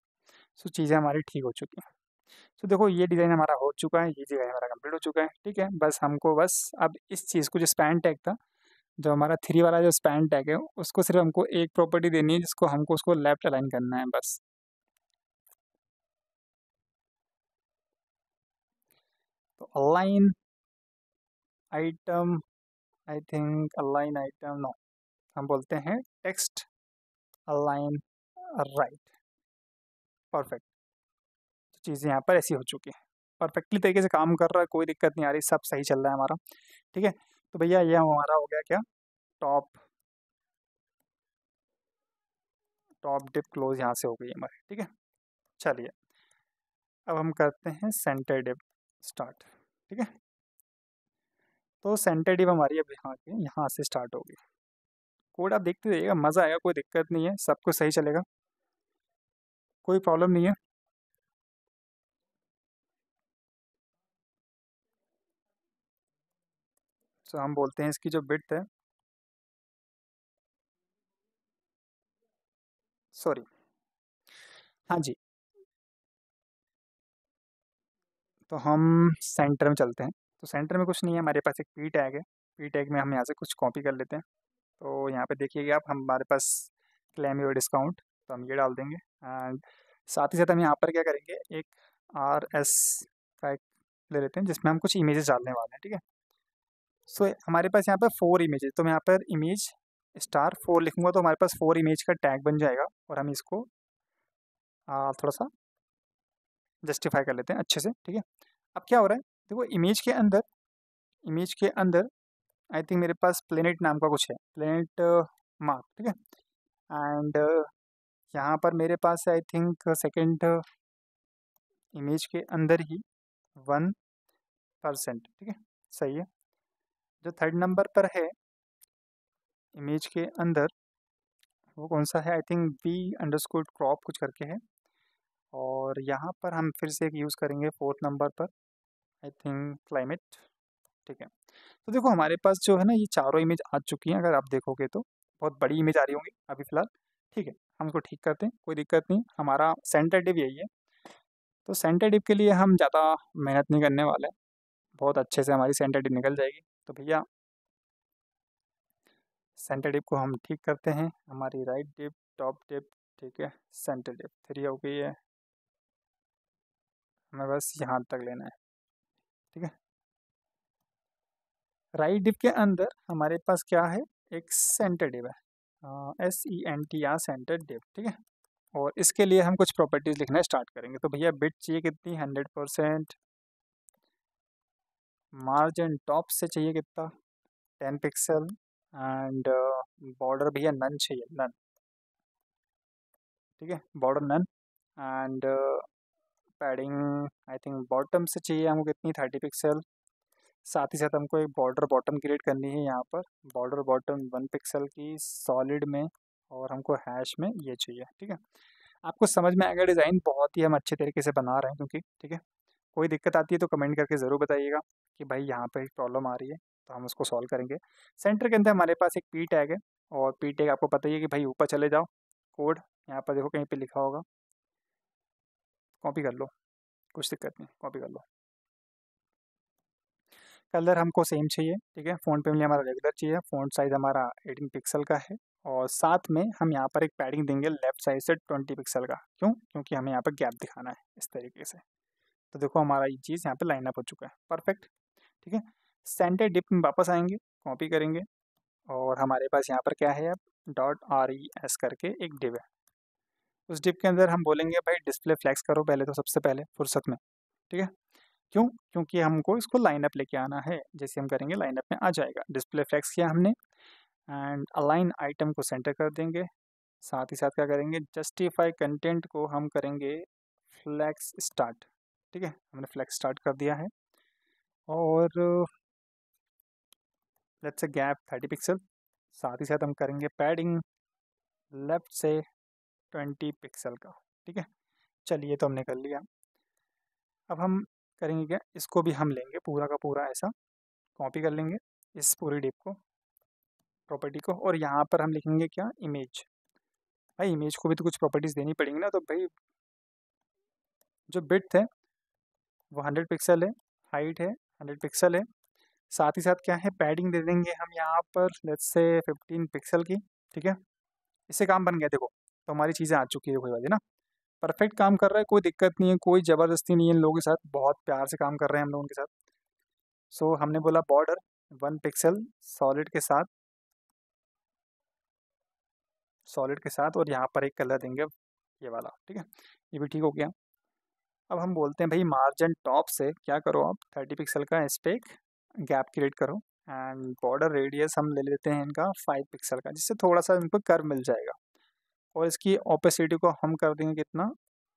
सो चीज़ें हमारी ठीक हो चुकी हैं सो देखो ये डिज़ाइन हमारा हो चुका है ये डिज़ाइन हमारा कंप्लीट हो चुका है ठीक है बस हमको बस अब इस चीज़ को जो स्पैन टैग था जो हमारा थ्री वाला जो स्पैन टैग है उसको सिर्फ हमको एक प्रॉपर्टी देनी है जिसको हमको उसको लेफ्ट अलाइन करना है बस तो align item I think align item no हम बोलते हैं टेक्स्ट अलाइन राइट परफेक्ट चीज़ें यहाँ पर ऐसी हो चुकी हैं परफेक्टली तरीके से काम कर रहा है कोई दिक्कत नहीं आ रही सब सही चल रहा है हमारा ठीक है तो भैया ये हमारा हो गया क्या टॉप टॉप डिप क्लोज यहाँ से हो गई हमारी ठीक है चलिए अब हम करते हैं सेंटर डिप स्टार्ट ठीक है तो सेंटेटिव हमारी अब यहाँ के यहाँ से स्टार्ट होगी कोड आप देखते रहिएगा मज़ा आएगा कोई दिक्कत नहीं है सब कुछ सही चलेगा कोई प्रॉब्लम नहीं है तो हम बोलते हैं इसकी जो बिट है सॉरी हाँ जी तो हम सेंटर में चलते हैं तो सेंटर में कुछ नहीं है हमारे पास एक पी टैग है पी टैग में हम यहाँ से कुछ कॉपी कर लेते हैं तो यहाँ पे देखिएगा आप हमारे पास क्लेम योर डिस्काउंट तो हम ये डाल देंगे एंड साथ ही साथ हम यहाँ पर क्या करेंगे एक आर एस का एक ले लेते हैं जिसमें हम कुछ इमेजेस डालने वाले हैं ठीक है सो so, हमारे पास यहाँ पर फोर इमेज तो मैं यहाँ पर इमेज स्टार फोर लिखूँगा तो हमारे पास फोर इमेज का टैग बन जाएगा और हम इसको आ, थोड़ा सा जस्टिफाई कर लेते हैं अच्छे से ठीक है अब क्या हो रहा है देखो इमेज के अंदर इमेज के अंदर आई थिंक मेरे पास प्लेनेट नाम का कुछ है प्लेनेट मार्क uh, ठीक है एंड uh, यहाँ पर मेरे पास आई थिंक सेकेंड इमेज के अंदर ही वन परसेंट ठीक है सही है जो थर्ड नंबर पर है इमेज के अंदर वो कौन सा है I think B underscore crop कुछ करके है और यहाँ पर हम फिर से एक यूज़ करेंगे फोर्थ नंबर पर आई थिंक क्लाइमेट ठीक है तो देखो हमारे पास जो है ना ये चारों इमेज आ चुकी हैं अगर आप देखोगे तो बहुत बड़ी इमेज आ रही होंगी अभी फ़िलहाल ठीक है हम इसको ठीक करते हैं कोई दिक्कत नहीं हमारा सेंटर डिप यही है तो सेंटर डिप के लिए हम ज़्यादा मेहनत नहीं करने वाले हैं बहुत अच्छे से हमारी सेंटर डिप निकल जाएगी तो भैया सेंटर डिप को हम ठीक करते हैं हमारी राइट डिप टॉप डिप ठीक है सेंटर डिप थ्री हो गई है हमें बस यहाँ तक लेना है ठीक है राइट डिप के अंदर हमारे पास क्या है एक सेंटर डिप है S E N T R centre div ठीक है और इसके लिए हम कुछ प्रॉपर्टीज़ लिखना स्टार्ट करेंगे तो भैया बिट चाहिए कितनी हंड्रेड परसेंट मार्जिन टॉप से चाहिए कितना टेन पिक्सल एंड बॉर्डर भैया नन चाहिए नन ठीक है border none and padding I think bottom से चाहिए हमको कितनी थर्टी पिक्सल साथ ही साथ हमको एक बॉर्डर बॉटम क्रिएट करनी है यहाँ पर बॉर्डर बॉटम वन पिक्सल की सॉलिड में और हमको हैश में ये चाहिए ठीक है आपको समझ में आएगा डिज़ाइन बहुत ही हम अच्छे तरीके से बना रहे हैं क्योंकि ठीक है कोई दिक्कत आती है तो कमेंट करके ज़रूर बताइएगा कि भाई यहाँ पर प्रॉब्लम आ रही है तो हम उसको सॉल्व करेंगे सेंटर के अंदर हमारे पास एक पी टैग है और पी टैग आपको पता ही है कि भाई ऊपर चले जाओ कोड यहाँ पर देखो कहीं पे लिखा होगा कॉपी कर लो कुछ दिक्कत नहीं कॉपी कर लो कलर हमको सेम चाहिए ठीक है पे मिले हमारा रेगुलर चाहिए फ़ोन साइज़ हमारा 18 पिक्सल का है और साथ में हम यहाँ पर एक पैडिंग देंगे लेफ्ट साइड से 20 पिक्सल का क्यों क्योंकि हमें यहाँ पर गैप दिखाना है इस तरीके से तो देखो हमारा ये चीज़ यहाँ पर लाइन अप हो चुका है परफेक्ट ठीक है सेंटर डिप में वापस आएंगे कॉपी करेंगे और हमारे पास यहाँ पर क्या है अब डॉट आर ई एस करके एक डिव है उस डिप के अंदर हम बोलेंगे भाई डिस्प्ले फ्लैक्स करो पहले तो सबसे पहले फुर्सत में ठीक है क्यों क्योंकि हमको इसको लाइनअप लेके आना है जैसे हम करेंगे लाइनअप में आ जाएगा डिस्प्ले फ्लैक्स किया हमने एंड अलाइन आइटम को सेंटर कर देंगे साथ ही साथ क्या करेंगे जस्टिफाई कंटेंट को हम करेंगे फ्लैक्स स्टार्ट ठीक है हमने फ्लैक्स स्टार्ट कर दिया है और लेट्स गैप थर्टी पिक्सल साथ ही साथ हम करेंगे पैडिंग लेफ्ट से ट्वेंटी पिक्सल का ठीक है चलिए तो हमने कर लिया अब हम करेंगे क्या इसको भी हम लेंगे पूरा का पूरा ऐसा कॉपी कर लेंगे इस पूरी डिप को प्रॉपर्टी को और यहाँ पर हम लिखेंगे क्या इमेज भाई इमेज को भी तो कुछ प्रॉपर्टीज़ देनी पड़ेंगी ना तो भाई जो बिट है वो हंड्रेड पिक्सल है हाइट है हंड्रेड पिक्सल है साथ ही साथ क्या है पैडिंग दे देंगे हम यहाँ पर लेट्स से फिफ्टीन पिक्सल की ठीक है इससे काम बन गया देखो तो हमारी चीज़ें आ चुकी है कोई वजह ना परफेक्ट काम कर रहा है कोई दिक्कत नहीं है कोई ज़बरदस्ती नहीं है इन लोगों के साथ बहुत प्यार से काम कर रहे हैं हम लोग उनके साथ सो so, हमने बोला बॉर्डर वन पिक्सल सॉलिड के साथ सॉलिड के साथ और यहाँ पर एक कलर देंगे ये वाला ठीक है ये भी ठीक हो गया अब हम बोलते हैं भाई मार्जिन टॉप से क्या करो आप थर्टी पिक्सल का इस पर एक गैप क्रिएट करो एंड बॉर्डर रेडियस हम ले लेते हैं इनका फाइव पिक्सल का जिससे थोड़ा सा इनको कर्व मिल जाएगा और इसकी ओपेसिटी को हम कर देंगे कितना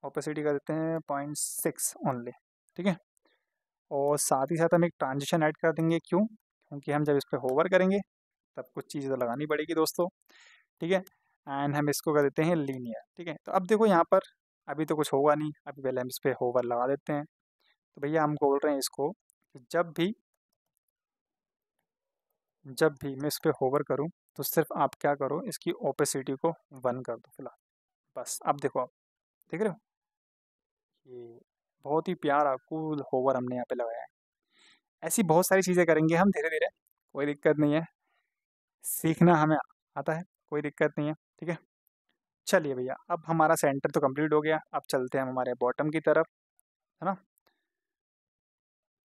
ओपेसिटी कर देते हैं पॉइंट सिक्स ओनली ठीक है और साथ ही साथ हम एक ट्रांजिशन ऐड कर देंगे क्यों क्योंकि हम जब इस पर होवर करेंगे तब कुछ चीज़ें तो लगानी पड़ेगी दोस्तों ठीक है एंड हम इसको कर देते हैं लीनियर ठीक है तो अब देखो यहाँ पर अभी तो कुछ होगा नहीं अभी पहले हम इस पर होवर लगा देते हैं तो भैया हम बोल रहे हैं इसको कि जब भी जब भी मैं इस पर होवर करूँ तो सिर्फ आप क्या करो इसकी ओपेसिटी को वन कर दो फिलहाल बस अब देखो आप देख रहे हो ये बहुत ही प्यारा कूल होवर हमने यहाँ पे लगाया है ऐसी बहुत सारी चीज़ें करेंगे हम धीरे धीरे कोई दिक्कत नहीं है सीखना हमें आता है कोई दिक्कत नहीं है ठीक है चलिए भैया अब हमारा सेंटर तो कंप्लीट हो गया अब चलते हैं हमारे बॉटम की तरफ है ना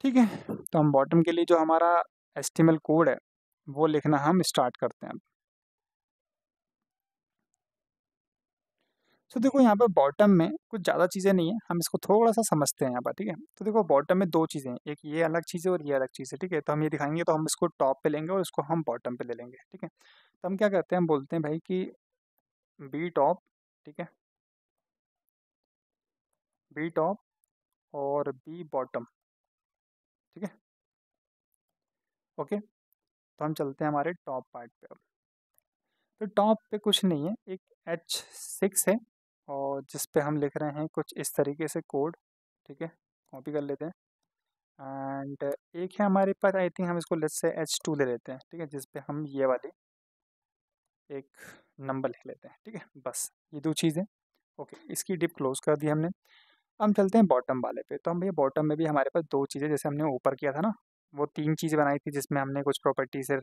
ठीक है तो हम बॉटम के लिए जो हमारा एस्टिमल कोड है वो लिखना हम स्टार्ट करते हैं तो देखो यहाँ पर बॉटम में कुछ ज़्यादा चीज़ें नहीं है हम इसको थोड़ा सा समझते हैं यहाँ पर ठीक है तो देखो बॉटम में दो चीज़ें एक ये अलग चीज़ है और ये अलग चीज़ है ठीक है तो हम ये दिखाएंगे तो हम इसको टॉप पे लेंगे और इसको हम बॉटम पे ले लेंगे ठीक है तो हम क्या करते हैं हम बोलते हैं भाई कि बी टॉप ठीक है बी टॉप और बी बॉटम ठीक है ओके तो हम चलते हैं हमारे टॉप पार्ट पे अब तो टॉप पे कुछ नहीं है एक एच सिक्स है और जिस पे हम लिख रहे हैं कुछ इस तरीके से कोड ठीक है कॉपी कर लेते हैं एंड एक है हमारे पास आई थिंक हम इसको लेट से एच टू ले लेते हैं ठीक है जिस पे हम ये वाली एक नंबर लिख लेते हैं ठीक है बस ये दो चीज़ें ओके इसकी डिप क्लोज कर दी हमने हम चलते हैं बॉटम वाले पे तो हम भैया बॉटम में भी हमारे पास दो चीज़ें जैसे हमने ऊपर किया था ना वो तीन चीज़ें बनाई थी जिसमें हमने कुछ प्रॉपर्टी से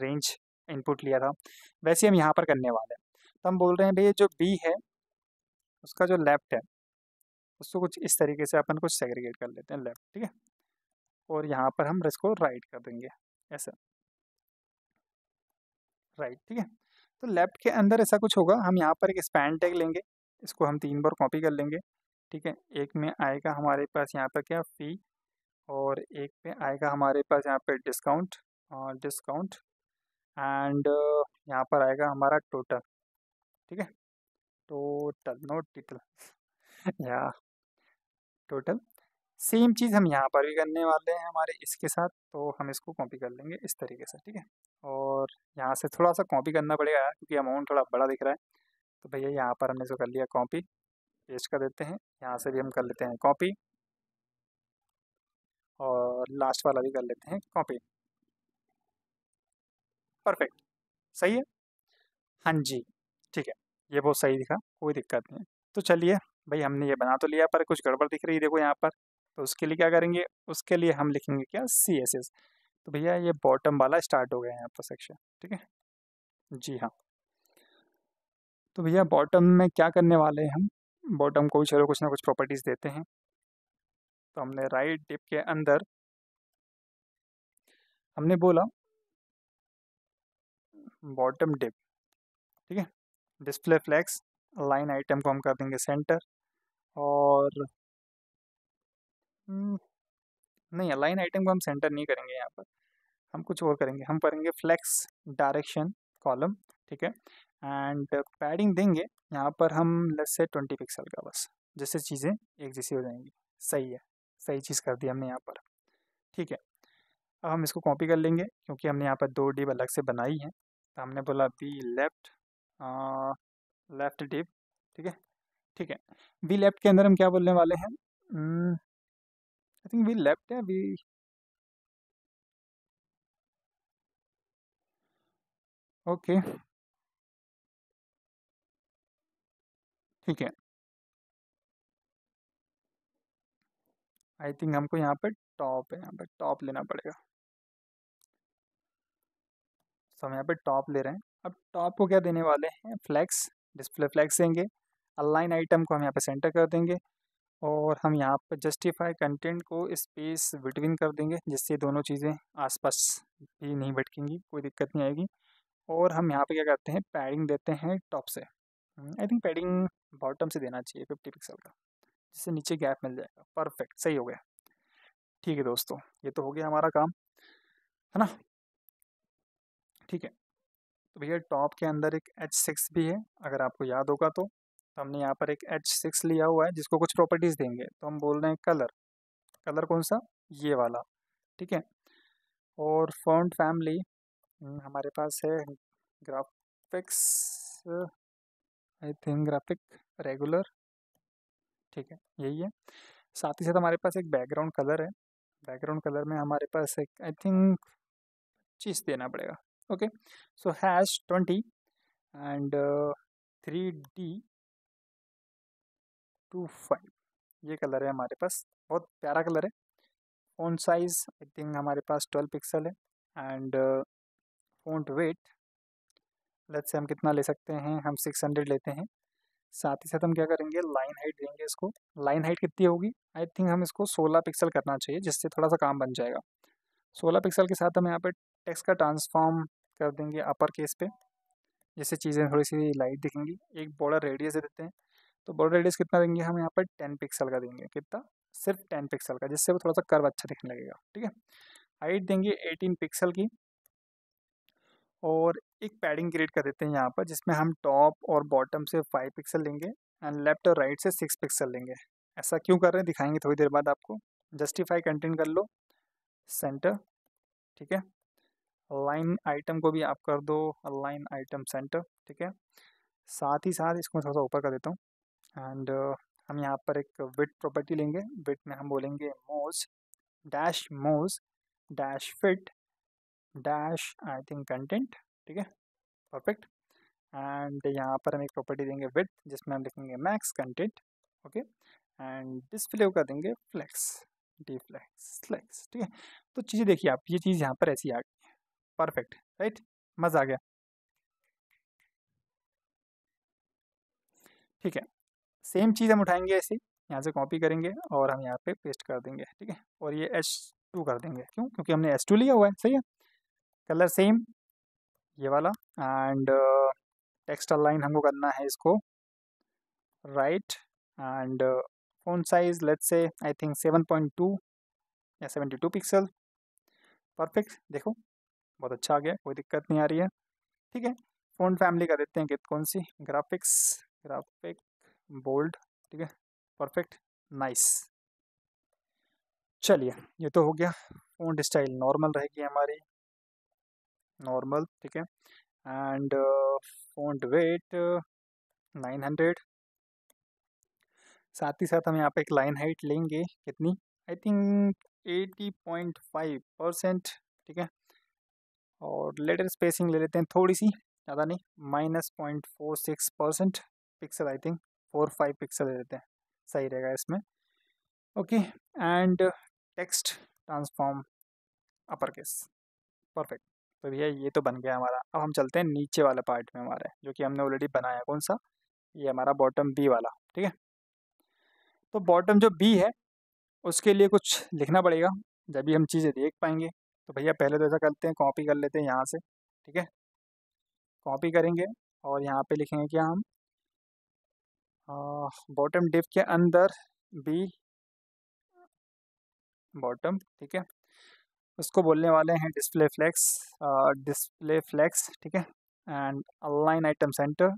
रेंज इनपुट लिया था वैसे हम यहाँ पर करने वाले हैं तो हम बोल रहे हैं भैया जो बी है उसका जो लेफ्ट है उसको कुछ इस तरीके से अपन कुछ सेग्रीगेट कर लेते हैं लेफ्ट ठीक है और यहाँ पर हम इसको राइट कर देंगे ऐसा राइट ठीक है तो लेफ्ट के अंदर ऐसा कुछ होगा हम यहाँ पर एक स्पैन टैग लेंगे इसको हम तीन बार कॉपी कर लेंगे ठीक है एक में आएगा हमारे पास यहाँ पर क्या फी और एक पे आएगा हमारे पास यहाँ पे डिस्काउंट डिस्काउंट एंड यहाँ पर आएगा हमारा टोटल ठीक है टोटल नोट टिटल या टोटल सेम चीज़ हम यहाँ पर भी करने वाले हैं हमारे इसके साथ तो हम इसको कॉपी कर लेंगे इस तरीके से ठीक है और यहाँ से थोड़ा सा कॉपी करना पड़ेगा यार क्योंकि अमाउंट थोड़ा बड़ा दिख रहा है तो भैया यहाँ पर हमने जो कर लिया कॉपी पेस्ट कर देते हैं यहाँ से भी हम कर लेते हैं कॉपी और लास्ट वाला भी कर लेते हैं कॉपी परफेक्ट सही है हाँ जी ठीक है ये बहुत सही दिखा कोई दिक्कत नहीं है तो चलिए भाई हमने ये बना तो लिया पर कुछ गड़बड़ दिख रही है देखो यहाँ पर तो उसके लिए क्या करेंगे उसके लिए हम लिखेंगे क्या सी एस एस तो भैया ये बॉटम वाला स्टार्ट हो गया है आपका सेक्शन ठीक है जी हाँ तो भैया बॉटम में क्या करने वाले हैं हम बॉटम को भी चलो कुछ ना कुछ प्रॉपर्टीज़ देते हैं तो हमने राइट डिप के अंदर हमने बोला बॉटम डिप ठीक है डिस्प्ले फ्लैक्स लाइन आइटम को हम कर देंगे सेंटर और हम्म, नहीं लाइन आइटम को हम सेंटर नहीं करेंगे यहाँ पर हम कुछ और करेंगे हम करेंगे फ्लैक्स डायरेक्शन कॉलम ठीक है एंड पैडिंग देंगे यहाँ पर हम लेट्स से ट्वेंटी पिक्सल का बस जैसे चीज़ें एक जैसी हो जाएंगी सही है सही चीज़ कर दी हमने यहाँ पर ठीक है अब हम इसको कॉपी कर लेंगे क्योंकि हमने यहाँ पर दो डिप अलग से बनाई है तो हमने बोला B left ah, left div ठीक है ठीक है बी लेफ्ट के अंदर हम क्या बोलने वाले हैं आई थिंक बी लेफ्ट है बी ओके ठीक है आई थिंक हमको यहाँ पे टॉप है यहाँ पे टॉप लेना पड़ेगा सो हम यहाँ पे टॉप ले रहे हैं अब टॉप को क्या देने वाले हैं फ्लैक्स डिस्प्ले फ्लैक्स देंगे अनलाइन आइटम को हम यहाँ पे सेंटर कर देंगे और हम यहाँ पे जस्टिफाई कंटेंट को स्पेस बिटवीन कर देंगे जिससे दोनों चीज़ें आसपास भी नहीं भटकेंगी कोई दिक्कत नहीं आएगी और हम यहाँ पे क्या करते हैं पैडिंग देते हैं टॉप से hmm, I think padding bottom से देना चाहिए फिफ्टी पिक्सल का जिससे नीचे गैप मिल जाएगा परफेक्ट सही हो गया ठीक है दोस्तों ये तो हो गया हमारा काम है ना ठीक है तो भैया टॉप के अंदर एक एच सिक्स भी है अगर आपको याद होगा तो, तो हमने यहाँ पर एक एच सिक्स लिया हुआ है जिसको कुछ प्रॉपर्टीज़ देंगे तो हम बोल रहे हैं कलर कलर कौन सा ये वाला ठीक है और फॉन्ट हम्म, फैमिली हमारे पास है graphics I think graphic regular ठीक है यही है साथ ही साथ हमारे पास एक बैकग्राउंड कलर है बैकग्राउंड कलर में हमारे पास एक आई थिंक चीज देना पड़ेगा okay so hash twenty and three D two five ये कलर है हमारे पास बहुत प्यारा कलर है फोन साइज़ आई थिंक हमारे पास ट्वेल्व पिक्सल है and font weight let's say हम कितना ले सकते हैं हम सिक्स हंड्रेड लेते हैं साथ ही साथ हम क्या करेंगे लाइन हाइट देंगे इसको लाइन हाइट कितनी होगी आई थिंक हम इसको 16 पिक्सल करना चाहिए जिससे थोड़ा सा काम बन जाएगा 16 पिक्सल के साथ हम यहाँ पर टेक्स्ट का ट्रांसफॉर्म कर देंगे अपर केस पे जिससे चीज़ें थोड़ी सी लाइट दिखेंगी एक बॉर्डर रेडियस दे देते हैं तो बॉर्डर रेडियस कितना देंगे हम यहाँ पर टेन पिक्सल का देंगे कितना सिर्फ टेन पिक्सल का जिससे वो थोड़ा सा कर्व अच्छा दिखने लगेगा ठीक है हाइट देंगे एटीन पिक्सल की और एक पैडिंग क्रिएट कर देते हैं यहाँ पर जिसमें हम टॉप और बॉटम से फाइव पिक्सल लेंगे एंड लेफ्ट और राइट से सिक्स पिक्सल लेंगे ऐसा क्यों कर रहे हैं दिखाएंगे थोड़ी देर बाद आपको जस्टिफाई कंटेंट कर लो सेंटर ठीक है लाइन आइटम को भी आप कर दो लाइन आइटम सेंटर ठीक है साथ ही साथ इसको थोड़ा सा ऊपर कर देता हूँ एंड uh, हम यहाँ पर एक विट प्रॉपर्टी लेंगे विट में हम बोलेंगे moz dash moz dash fit dash I think content ठीक है परफेक्ट एंड यहाँ पर हम एक प्रॉपर्टी देंगे विथ जिसमें हम लिखेंगे max content okay and display का देंगे फ्लैक्स डी फ्लैक्स फ्लैक्स ठीक है तो चीज़ें देखिए आप ये चीज़ यहाँ पर ऐसी आ गई परफेक्ट राइट मज़ा आ गया ठीक है सेम चीज़ हम उठाएंगे ऐसे यहाँ से कॉपी करेंगे और हम यहाँ पे पेस्ट कर देंगे ठीक है और ये एच टू कर देंगे क्यों क्योंकि हमने एच टू लिया हुआ है सही है कलर सेम ये वाला एंड टेक्स्ट लाइन हमको करना है इसको right and font size let's say I think seven point two या सेवेंटी टू पिक्सल परफेक्ट देखो बहुत अच्छा आ गया कोई दिक्कत नहीं आ रही है ठीक है फोन फैमिली का देते हैं कि कौन सी ग्राफिक्स ग्राफिक बोल्ड ठीक है परफेक्ट नाइस चलिए ये तो हो गया फोन स्टाइल नॉर्मल रहेगी हमारी नॉर्मल ठीक है and font weight nine hundred साथ ही साथ हम यहाँ पे एक लाइन हाइट लेंगे कितनी I think eighty point five percent ठीक है और लेटर स्पेसिंग ले लेते हैं थोड़ी सी ज़्यादा नहीं minus point four six percent pixel I think four five pixel ले लेते हैं सही रहेगा इसमें okay and text transform upper case perfect तो भैया ये तो बन गया हमारा अब हम चलते हैं नीचे वाले पार्ट में हमारे जो कि हमने ऑलरेडी बनाया कौन सा ये हमारा बॉटम बी वाला ठीक है तो बॉटम जो बी है उसके लिए कुछ लिखना पड़ेगा जब भी हम चीज़ें देख पाएंगे तो भैया पहले तो ऐसा करते हैं कॉपी कर लेते हैं यहाँ से ठीक है कॉपी करेंगे और यहाँ पे लिखेंगे क्या हम बॉटम डिप के अंदर बी बॉटम ठीक है उसको बोलने वाले हैं डिस्प्ले फ्लैक्स डिस्प्ले फ्लैक्स ठीक है एंड ऑनलाइन आइटम सेंटर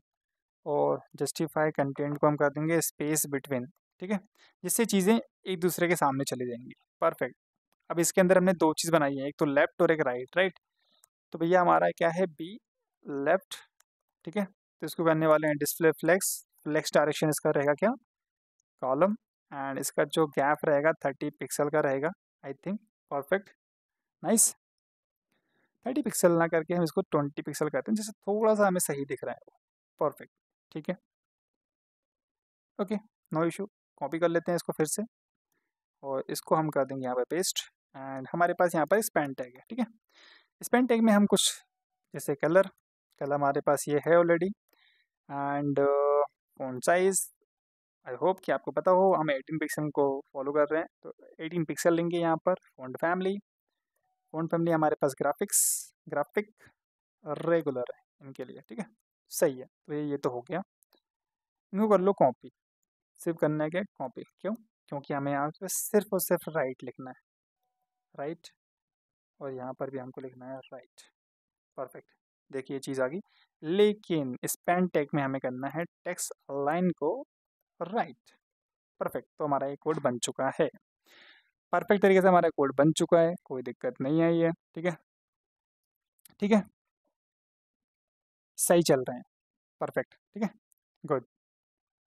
और जस्टिफाई कंटेंट को हम कर देंगे स्पेस बिटवीन ठीक है जिससे चीज़ें एक दूसरे के सामने चली जाएंगी परफेक्ट अब इसके अंदर हमने दो चीज़ बनाई है एक तो लेफ्ट और एक राइट राइट तो भैया हमारा क्या है बी लेफ्ट ठीक है तो इसको बनने वाले हैं डिस्प्ले फ्लैक्स फ्लैक्स डायरेक्शन इसका रहेगा क्या कॉलम एंड इसका जो गैप रहेगा थर्टी पिक्सल का रहेगा I think perfect nice thirty pixel ना करके हम इसको ट्वेंटी पिक्सल करते हैं जैसे थोड़ा सा हमें सही दिख रहा है वो परफेक्ट ठीक है ओके नो इशू कॉपी कर लेते हैं इसको फिर से और इसको हम कर देंगे यहाँ पर पेस्ट एंड हमारे पास यहाँ पर स्पैन टैग है ठीक है स्पैन टैग में हम कुछ जैसे कलर कलर हमारे पास ये है already and font size I hope कि आपको पता हो हम 18 पिक्सल को फॉलो कर रहे हैं तो 18 पिक्सल लेंगे यहाँ पर फोन फैमिली कौन फैमिली हमारे पास ग्राफिक्स ग्राफिक रेगुलर है इनके लिए ठीक है सही है तो ये ये तो हो गया इनको कर लो कॉपी सिर्फ करना है क्या कॉपी क्यों क्योंकि हमें यहाँ पर सिर्फ और सिर्फ राइट लिखना है राइट और यहाँ पर भी हमको लिखना है राइट परफेक्ट देखिए ये चीज़ आ गई लेकिन स्पेन टेक में हमें करना है टेक्स्ट लाइन को राइट परफेक्ट तो हमारा एक कोड बन चुका है परफेक्ट तरीके से हमारा कोड बन चुका है कोई दिक्कत नहीं आई है ठीक है ठीक है सही चल रहे हैं परफेक्ट ठीक है गुड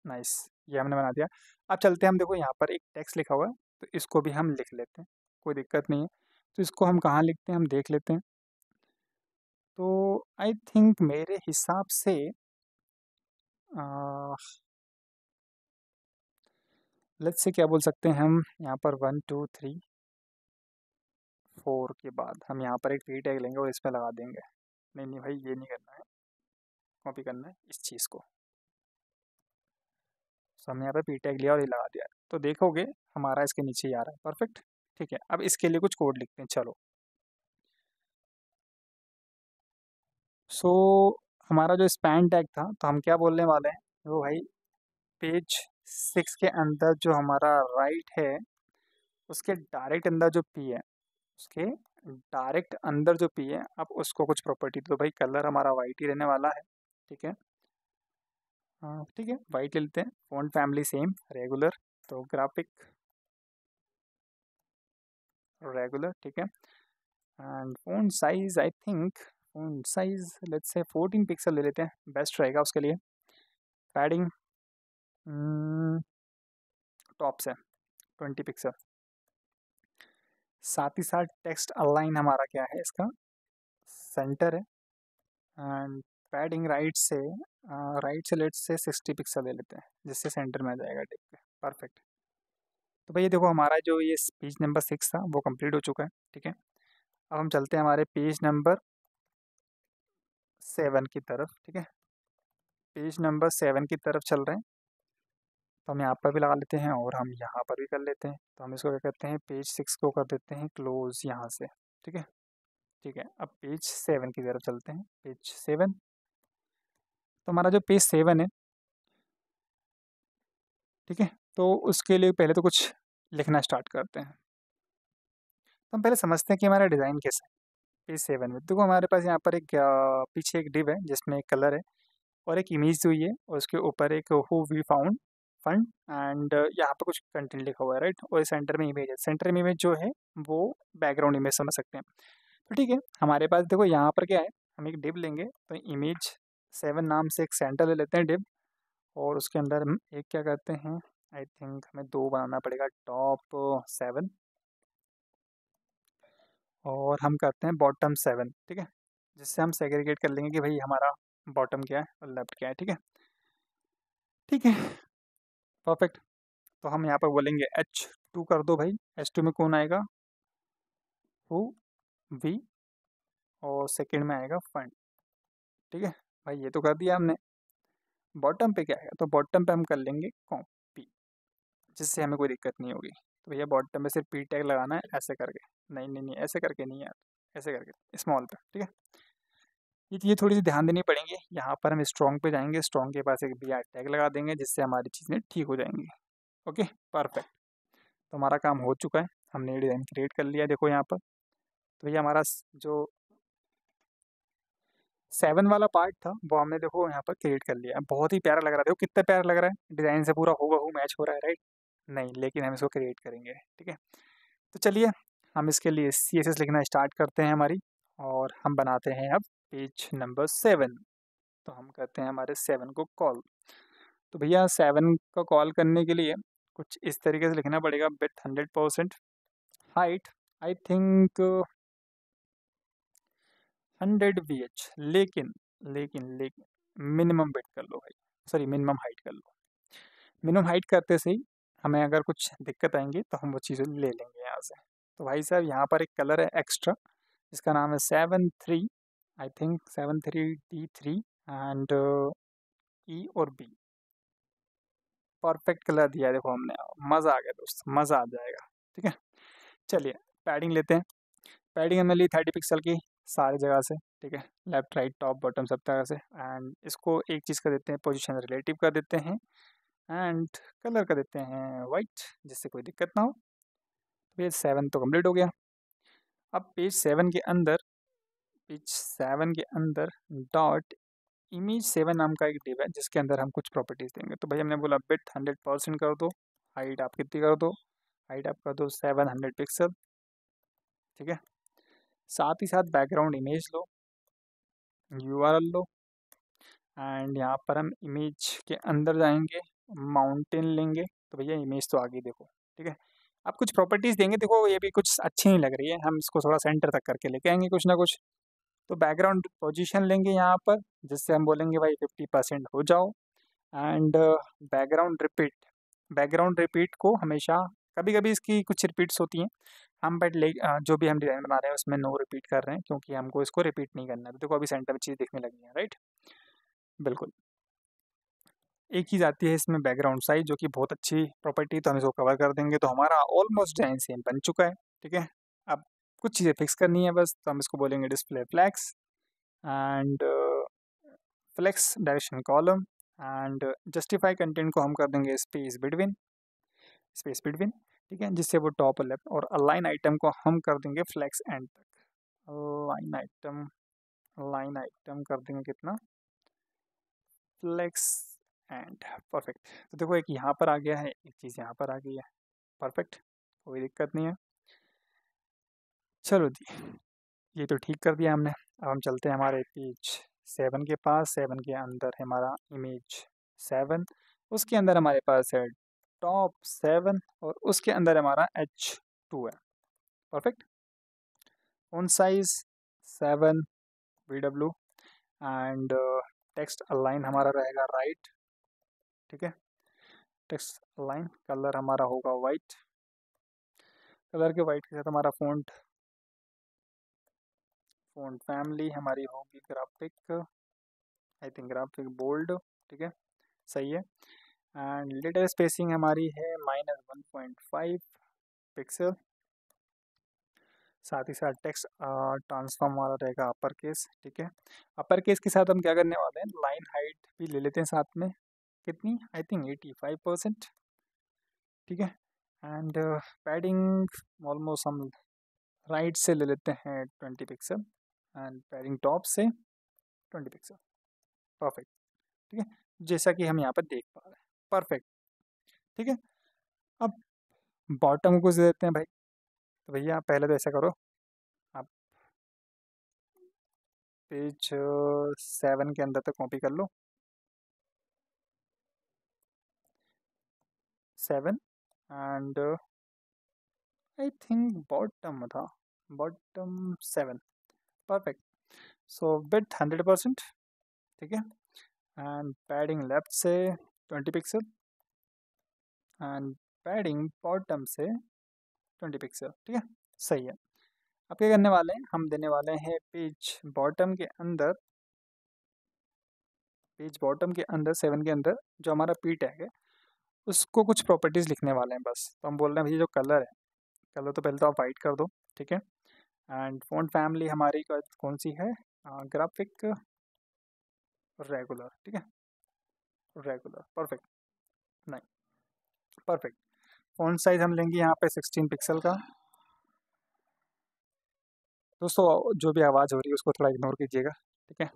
नाइस ये हमने बना दिया अब चलते हैं हम देखो यहाँ पर एक टेक्स्ट लिखा हुआ है तो इसको भी हम लिख लेते हैं कोई दिक्कत नहीं है तो इसको हम कहाँ लिखते हैं हम देख लेते हैं तो आई थिंक मेरे हिसाब से आ, लेट्स से क्या बोल सकते हैं हम यहाँ पर वन टू थ्री फोर के बाद हम यहाँ पर एक थ्री टैग लेंगे और इसमें लगा देंगे नहीं नहीं भाई ये नहीं करना है कॉपी करना है इस चीज़ को सो हमने यहाँ पर पी टैग लिया और ये लगा दिया तो देखोगे हमारा इसके नीचे ही आ रहा है परफेक्ट ठीक है अब इसके लिए कुछ कोड लिखते हैं चलो सो so, हमारा जो स्पैन टैग था तो हम क्या बोलने वाले हैं वो भाई पेज सिक्स के अंदर जो हमारा राइट है उसके डायरेक्ट अंदर जो पी है उसके डायरेक्ट अंदर जो पी है अब उसको कुछ प्रॉपर्टी तो भाई कलर हमारा वाइट ही रहने वाला है ठीक है हाँ, ठीक है वाइट ले लेते हैं फोन फैमिली सेम रेगुलर तो ग्राफिक रेगुलर ठीक है and font size I think font size let's say 14 pixel ले लेते हैं बेस्ट रहेगा उसके लिए पैडिंग टॉप से ट्वेंटी पिक्सल साथ ही साथ टेक्स्ट अलाइन हमारा क्या है इसका सेंटर है एंड पैडिंग राइट से राइट uh, से लेट से सिक्सटी पिक्सल ले लेते हैं जिससे सेंटर में आ जाएगा टिक परफेक्ट तो भैया देखो हमारा जो ये पेज नंबर सिक्स था वो कंप्लीट हो चुका है ठीक है अब हम चलते हैं हमारे पेज नंबर सेवन की तरफ ठीक है पेज नंबर सेवन की तरफ चल रहे हैं तो हम यहाँ पर भी लगा लेते हैं और हम यहाँ पर भी कर लेते हैं तो हम इसको क्या करते हैं पेज सिक्स को कर देते हैं क्लोज यहाँ से ठीक है ठीक है अब पेज सेवन की तरफ चलते हैं पेज सेवन तो हमारा जो पेज सेवन है ठीक है तो उसके लिए पहले तो कुछ लिखना स्टार्ट करते हैं तो हम पहले समझते हैं कि हमारा डिज़ाइन कैसा है पेज सेवन में देखो हमारे पास यहाँ पर एक पीछे एक डिब है जिसमें एक कलर है और एक इमेज हुई है और उसके ऊपर एक who we found fund and यहाँ पर कुछ कंटेंट लिखा हुआ है राइट और सेंटर में इमेज है सेंटर में इमेज जो है वो बैकग्राउंड इमेज समझ सकते हैं तो ठीक है हमारे पास देखो यहाँ पर क्या है हम एक डिब लेंगे तो इमेज सेवन नाम से एक सेंटर ले लेते हैं डिब और उसके अंदर हम एक क्या करते हैं आई थिंक हमें दो बनाना पड़ेगा टॉप सेवन और हम करते हैं बॉटम सेवन ठीक है जिससे हम सेग्रीगेट कर लेंगे कि भाई हमारा बॉटम क्या है और लेफ्ट क्या है ठीक है ठीक है परफेक्ट तो हम यहाँ पर बोलेंगे एच टू कर दो भाई एच टू में कौन आएगा हु वी और सेकेंड में आएगा फंड ठीक है भाई ये तो कर दिया हमने बॉटम पे क्या आएगा तो बॉटम पे हम कर लेंगे कॉपी जिससे हमें कोई दिक्कत नहीं होगी तो भैया बॉटम पे सिर्फ पी टैग लगाना है ऐसे करके नहीं नहीं नहीं ऐसे करके नहीं यार ऐसे करके स्मॉल पे ठीक है ये चीज़ें थोड़ी सी ध्यान देनी पड़ेंगी यहाँ पर हम स्ट्रॉन्ग पे जाएंगे स्ट्रॉन्ग के पास एक बी आर टैग लगा देंगे जिससे हमारी चीज़ें ठीक हो जाएंगी ओके परफेक्ट तो हमारा काम हो चुका है हमने डिज़ाइन क्रिएट कर लिया देखो यहाँ पर तो ये हमारा जो सेवन वाला पार्ट था वो हमने देखो यहाँ पर क्रिएट कर लिया बहुत ही प्यारा लग रहा है देखो कितना प्यारा लग रहा है डिज़ाइन से पूरा होगा हो मैच हो रहा है राइट नहीं लेकिन हम इसको क्रिएट करेंगे ठीक है तो चलिए हम इसके लिए सी लिखना स्टार्ट करते हैं हमारी और हम बनाते हैं अब पेज नंबर सेवन तो हम करते हैं हमारे सेवन को कॉल तो भैया सेवन का कॉल करने के लिए कुछ इस तरीके से लिखना पड़ेगा width hundred percent height I think hundred B H लेकिन लेकिन लेकिन मिनिमम बेट कर लो भाई सॉरी मिनिमम हाइट कर लो मिनिमम हाइट करते से ही हमें अगर कुछ दिक्कत आएंगी तो हम वो चीज़ें ले लेंगे यहाँ से तो भाई साहब यहाँ पर एक कलर है एक्स्ट्रा जिसका नाम है seven three I think 73D3 and E और बी परफेक्ट कलर दिया देखो हमने मज़ा आ गया दोस्त मज़ा आ जाएगा ठीक है चलिए पैडिंग लेते हैं पैडिंग हमने ली थर्टी पिक्सल की सारी जगह से ठीक है लेफ्ट राइट टॉप बॉटम सब तरह से एंड इसको एक चीज़ कर देते हैं पोजीशन रिलेटिव कर देते हैं एंड कलर कर देते हैं वाइट जिससे कोई दिक्कत ना हो पेज सेवन तो कम्प्लीट तो हो गया अब पेज सेवन के अंदर पेज सेवन के अंदर डॉट इमेज सेवन नाम का एक डिव है जिसके अंदर हम कुछ प्रॉपर्टीज़ देंगे तो भाई हमने बोला बिट हंड्रेड परसेंट कर दो हाइट आप कितनी कर दो हाइट आप कर दो सेवन हंड्रेड पिक्सल ठीक है साथ ही साथ बैकग्राउंड इमेज लो यू आर एल लो एंड यहाँ पर हम इमेज के अंदर जाएंगे माउंटेन लेंगे तो भैया इमेज तो आगे देखो ठीक है आप कुछ प्रॉपर्टीज़ देंगे देखो ये भी कुछ अच्छी नहीं लग रही है हम इसको थोड़ा सेंटर तक करके लेके आएंगे कुछ ना कुछ तो बैकग्राउंड पोजीशन लेंगे यहाँ पर जिससे हम बोलेंगे भाई फिफ्टी परसेंट हो जाओ and background repeat background repeat को हमेशा कभी कभी इसकी कुछ रिपीट्स होती हैं हम बट ले जो भी हम डिजाइन बना रहे हैं उसमें नो रिपीट कर रहे हैं क्योंकि हमको इसको रिपीट नहीं करना है देखो अभी सेंटर में चीज़ देखने लगी है राइट बिल्कुल एक चीज़ आती है इसमें बैकग्राउंड साइज जो कि बहुत अच्छी प्रॉपर्टी तो हम इसको कवर कर देंगे तो हमारा ऑलमोस्ट डिजाइन सेम बन चुका है ठीक है कुछ चीज़ें फिक्स करनी है बस तो हम इसको बोलेंगे display flex and flex direction column and justify content को हम कर देंगे स्पेस बिटवीन स्पेस बिटवीन ठीक है जिससे वो टॉप लेफ्ट और अलाइन आइटम को हम कर देंगे फ्लैक्स एंड तक लाइन आइटम लाइन आइटम कर देंगे कितना फ्लैक्स एंड परफेक्ट तो देखो एक यहाँ पर आ गया है एक चीज़ यहाँ पर आ गई है परफेक्ट कोई दिक्कत नहीं है चलो जी ये तो ठीक कर दिया हमने अब हम चलते हैं हमारे पेज सेवन के पास सेवन के अंदर है हमारा इमेज सेवन उसके अंदर हमारे पास है टॉप सेवन और उसके अंदर हमारा एच टू है परफेक्ट ऑन size seven V W and text align हमारा रहेगा राइट ठीक है टेक्स्ट अलाइन कलर हमारा होगा वाइट कलर के वाइट के साथ हमारा फ़ॉन्ट फॉन्ट फैमिली हमारी होगी graphic I think graphic bold ठीक है सही है एंड लेटर स्पेसिंग हमारी है minus one point five pixel साथ ही साथ टेक्स्ट ट्रांसफॉर्म वाला रहेगा अपर केस ठीक है अपर केस के साथ हम क्या करने वाले हैं लाइन हाइट भी ले लेते हैं साथ में कितनी I think eighty five percent ठीक है एंड पैडिंग ऑलमोस्ट हम राइट से ले लेते हैं twenty pixel and padding top से 20 पिक्सल परफेक्ट ठीक है जैसा कि हम यहाँ पर देख पा रहे हैं परफेक्ट ठीक है अब बॉटम को दे देते हैं भाई तो भैया आप पहले तो ऐसा करो आप पेज सेवन uh, के अंदर तक कॉपी कर लो seven and I think bottom था bottom seven perfect so width hundred percent ठीक है एंड पैडिंग लेफ्ट से twenty pixel and padding bottom से ट्वेंटी पिक्सल ठीक है सही है अब क्या करने वाले हैं हम देने वाले हैं पेज बॉटम के अंदर पेज बॉटम के अंदर सेवन के अंदर जो हमारा पी टैग है उसको कुछ प्रॉपर्टीज़ लिखने वाले हैं बस तो हम बोल रहे हैं भैया जो कलर है कलर तो पहले तो आप वाइट कर दो ठीक है एंड फोन फैमिली हमारी का कौन सी है ग्राफिक रेगुलर ठीक है रेगुलर परफेक्ट नहीं परफेक्ट फोन साइज़ हम लेंगे यहाँ पे सिक्सटीन पिक्सल का दोस्तों जो भी आवाज़ हो रही है उसको थोड़ा इग्नोर कीजिएगा ठीक है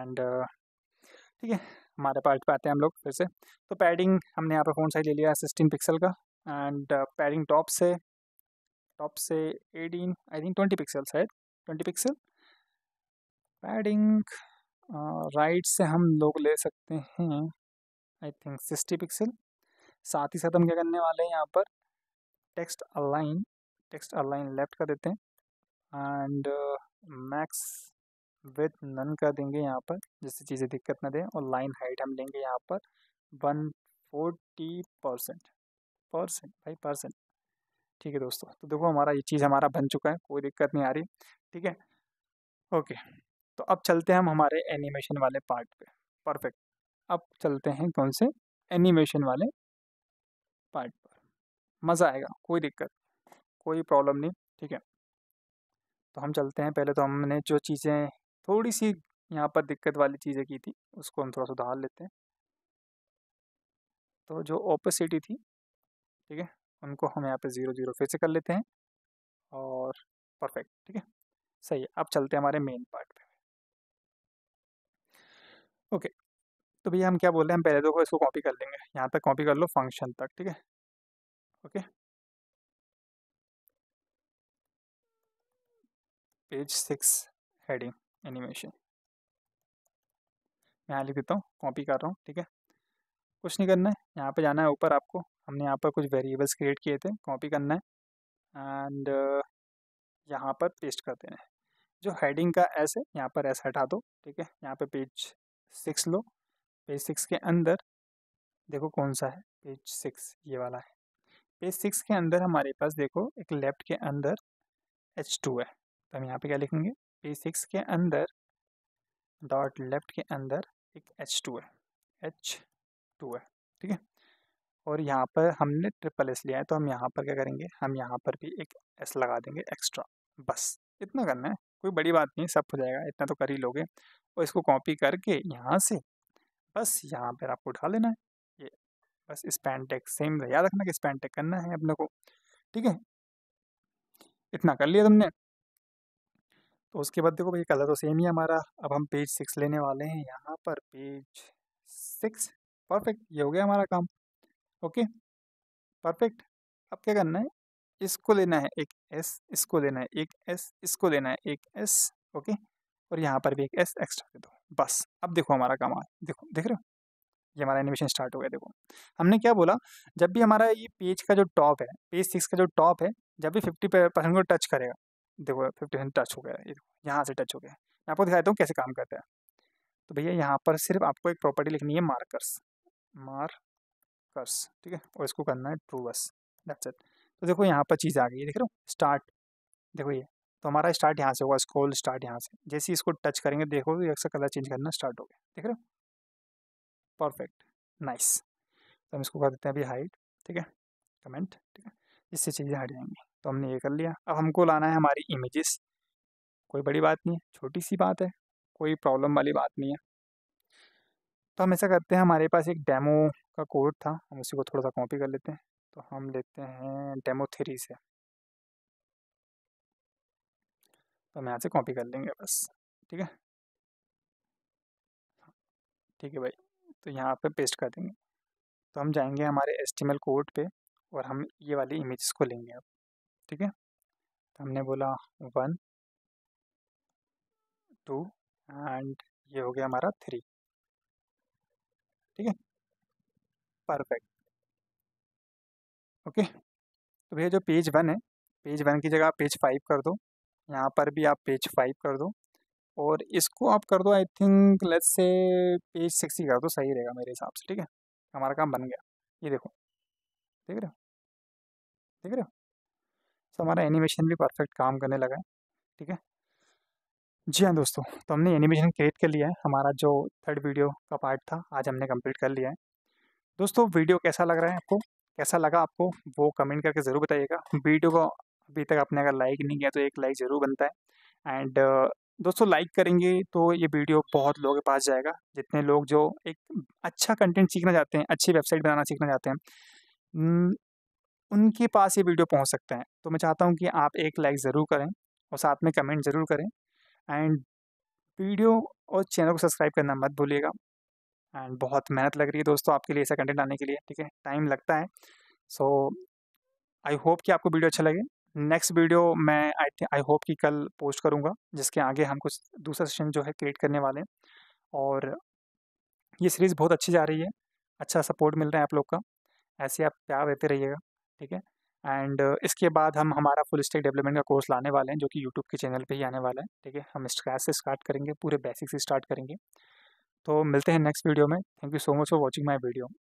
एंड ठीक है हमारे पार्ट पे आते हैं हम लोग फिर से तो पैडिंग हमने यहाँ पे फ़ोन साइज ले लिया है सिक्सटीन पिक्सल का एंड पैडिंग टॉप से टॉप से 18 आई थिंक 20 पिक्सल है 20 पिक्सल पैडिंग राइट से हम लोग ले सकते हैं आई थिंक 60 पिक्सल साथ ही साथ हम क्या करने वाले हैं यहाँ पर text align text align left कर देते हैं एंड मैक्स विथ नन कर देंगे यहाँ पर जिससे चीज़ें दिक्कत ना दें और लाइन हाइट हम लेंगे यहाँ पर वन फोर्टी परसेंट परसेंट भाई परसेंट ठीक है दोस्तों तो देखो हमारा ये चीज़ हमारा बन चुका है कोई दिक्कत नहीं आ रही ठीक है ओके तो अब चलते हैं हम हमारे एनिमेशन वाले पार्ट पे परफेक्ट अब चलते हैं कौन से एनिमेशन वाले पार्ट पर मज़ा आएगा कोई दिक्कत कोई प्रॉब्लम नहीं ठीक है तो हम चलते हैं पहले तो हमने जो चीज़ें थोड़ी सी यहाँ पर दिक्कत वाली चीज़ें की थी उसको हम थोड़ा सुधार लेते हैं तो जो ओपेसिटी थी ठीक है उनको हम यहाँ पे ज़ीरो ज़ीरो फिर से कर लेते हैं और परफेक्ट ठीक है सही है अब चलते हैं हमारे मेन पार्ट पे ओके तो भैया हम क्या बोल रहे हैं हम पहले देखो तो इसको कॉपी कर लेंगे यहाँ तक कॉपी कर लो फंक्शन तक ठीक है okay page six heading animation यहाँ लिख देता हूँ कॉपी कर रहा हूँ ठीक है कुछ नहीं करना है यहाँ पे जाना है ऊपर आपको हमने यहाँ पर कुछ वेरिएबल्स क्रिएट किए थे कॉपी करना है एंड यहाँ पर पेस्ट कर देना है जो हेडिंग का एस है यहाँ पर एस हटा दो ठीक है यहाँ पर पेज सिक्स लो पेज सिक्स के अंदर देखो कौन सा है पेज सिक्स ये वाला है पेज सिक्स के अंदर हमारे पास देखो एक लेफ्ट के अंदर एच टू है तो हम यहाँ पे क्या लिखेंगे पेज सिक्स के अंदर डॉट लेफ्ट के अंदर एक एच टू है एच टू है ठीक है और यहाँ पर हमने ट्रिपल एस लिया है तो हम यहाँ पर क्या करेंगे हम यहाँ पर भी एक एस लगा देंगे एक्स्ट्रा बस इतना करना है कोई बड़ी बात नहीं सब हो जाएगा इतना तो कर ही लोगे और इसको कॉपी करके यहाँ से बस यहाँ पर आपको उठा लेना है ये बस स्पैन टेक सेम याद रखना कि स्पैन टेक करना है अपने को ठीक है इतना कर लिया तुमने तो उसके बाद देखो भाई कलर तो सेम ही हमारा अब हम पेज सिक्स लेने वाले हैं यहाँ पर पेज सिक्स परफेक्ट ये हो गया हमारा काम ओके परफेक्ट अब क्या करना है इसको लेना है एक एस इसको लेना है एक एस इसको लेना है एक एस ओके और यहाँ पर भी एक एस एक्स्ट्रा दे दो बस अब देखो हमारा काम आ देखो देख रहे हो ये हमारा एनिमेशन स्टार्ट हो गया देखो हमने क्या बोला जब भी हमारा ये पेज का जो टॉप है पेज सिक्स का जो टॉप है जब भी फिफ्टी परसेंट को टच करेगा देखो फिफ्टी परसेंट टच हो गया ये देखो यहाँ से टच हो गया मैं आपको दिखा देता हूँ कैसे काम करता है तो भैया यहाँ पर सिर्फ आपको एक प्रॉपर्टी लिखनी है मार्कर्स मार्क कर्स ठीक है और इसको करना है ट्रू बस दैट्स इट तो देखो यहाँ पर चीज़ आ गई है देख रहे हो स्टार्ट देखो ये तो हमारा स्टार्ट यहाँ से होगा स्कोल स्टार्ट यहाँ से जैसे इसको टच करेंगे देखो एक कलर चेंज करना स्टार्ट हो गया देख रहे हो परफेक्ट नाइस तो हम इसको कर देते हैं अभी हाइट ठीक है कमेंट ठीक है इससे चीज़ें हट जाएंगी तो हमने ये कर लिया अब हमको लाना है हमारी इमेजेस कोई बड़ी बात नहीं है छोटी सी बात है कोई प्रॉब्लम वाली बात नहीं है तो हम ऐसा करते हैं हमारे पास एक डेमो का कोड था हम उसी को थोड़ा सा कॉपी कर लेते हैं तो हम लेते हैं डेमो थ्री से तो हम यहाँ से कॉपी कर लेंगे बस ठीक है ठीक है भाई तो यहाँ पे पेस्ट कर देंगे तो हम जाएंगे हमारे एस कोड पे और हम ये वाली इमेज को लेंगे अब ठीक है तो हमने बोला वन टू एंड ये हो गया हमारा थ्री ठीक है परफेक्ट ओके तो भैया जो पेज वन है पेज वन की जगह आप पेज फाइव कर दो यहाँ पर भी आप पेज फाइव कर दो और इसको आप कर दो I think let's say page six ही कर दो सही रहेगा मेरे हिसाब से ठीक है हमारा काम बन गया ये देखो देख रहे हो देख रहे हो सो तो हमारा एनिमेशन भी परफेक्ट काम करने लगा है ठीक है जी हाँ दोस्तों तो हमने एनिमेशन क्रिएट कर लिया है हमारा जो थर्ड वीडियो का पार्ट था आज हमने कंप्लीट कर लिया है दोस्तों वीडियो कैसा लग रहा है आपको कैसा लगा आपको वो कमेंट करके ज़रूर बताइएगा वीडियो को अभी तक आपने अगर लाइक नहीं किया तो एक लाइक ज़रूर बनता है एंड दोस्तों लाइक करेंगे तो ये वीडियो बहुत लोगों के पास जाएगा जितने लोग जो एक अच्छा कंटेंट सीखना चाहते हैं अच्छी वेबसाइट बनाना सीखना चाहते हैं उनके पास ये वीडियो पहुँच सकते हैं तो मैं चाहता हूँ कि आप एक लाइक ज़रूर करें और साथ में कमेंट ज़रूर करें एंड वीडियो और चैनल को सब्सक्राइब करना मत भूलिएगा एंड बहुत मेहनत लग रही है दोस्तों आपके लिए ऐसा कंटेंट आने के लिए ठीक है टाइम लगता है सो आई होप कि आपको वीडियो अच्छा लगे नेक्स्ट वीडियो मैं आई थिंक आई होप कि कल पोस्ट करूँगा जिसके आगे हम कुछ दूसरा सेशन जो है क्रिएट करने वाले हैं और ये सीरीज़ बहुत अच्छी जा रही है अच्छा सपोर्ट मिल रहा है आप लोग का ऐसे आप प्यार देते रहिएगा ठीक है एंड uh, इसके बाद हम हमारा फुल स्टेक डेवलपमेंट का कोर्स लाने वाले हैं जो कि यूट्यूब के चैनल पे ही आने वाला है ठीक है हम स्क्रैच से स्टार्ट करेंगे पूरे बेसिक से स्टार्ट करेंगे तो मिलते हैं नेक्स्ट वीडियो में thank you so much for watching my video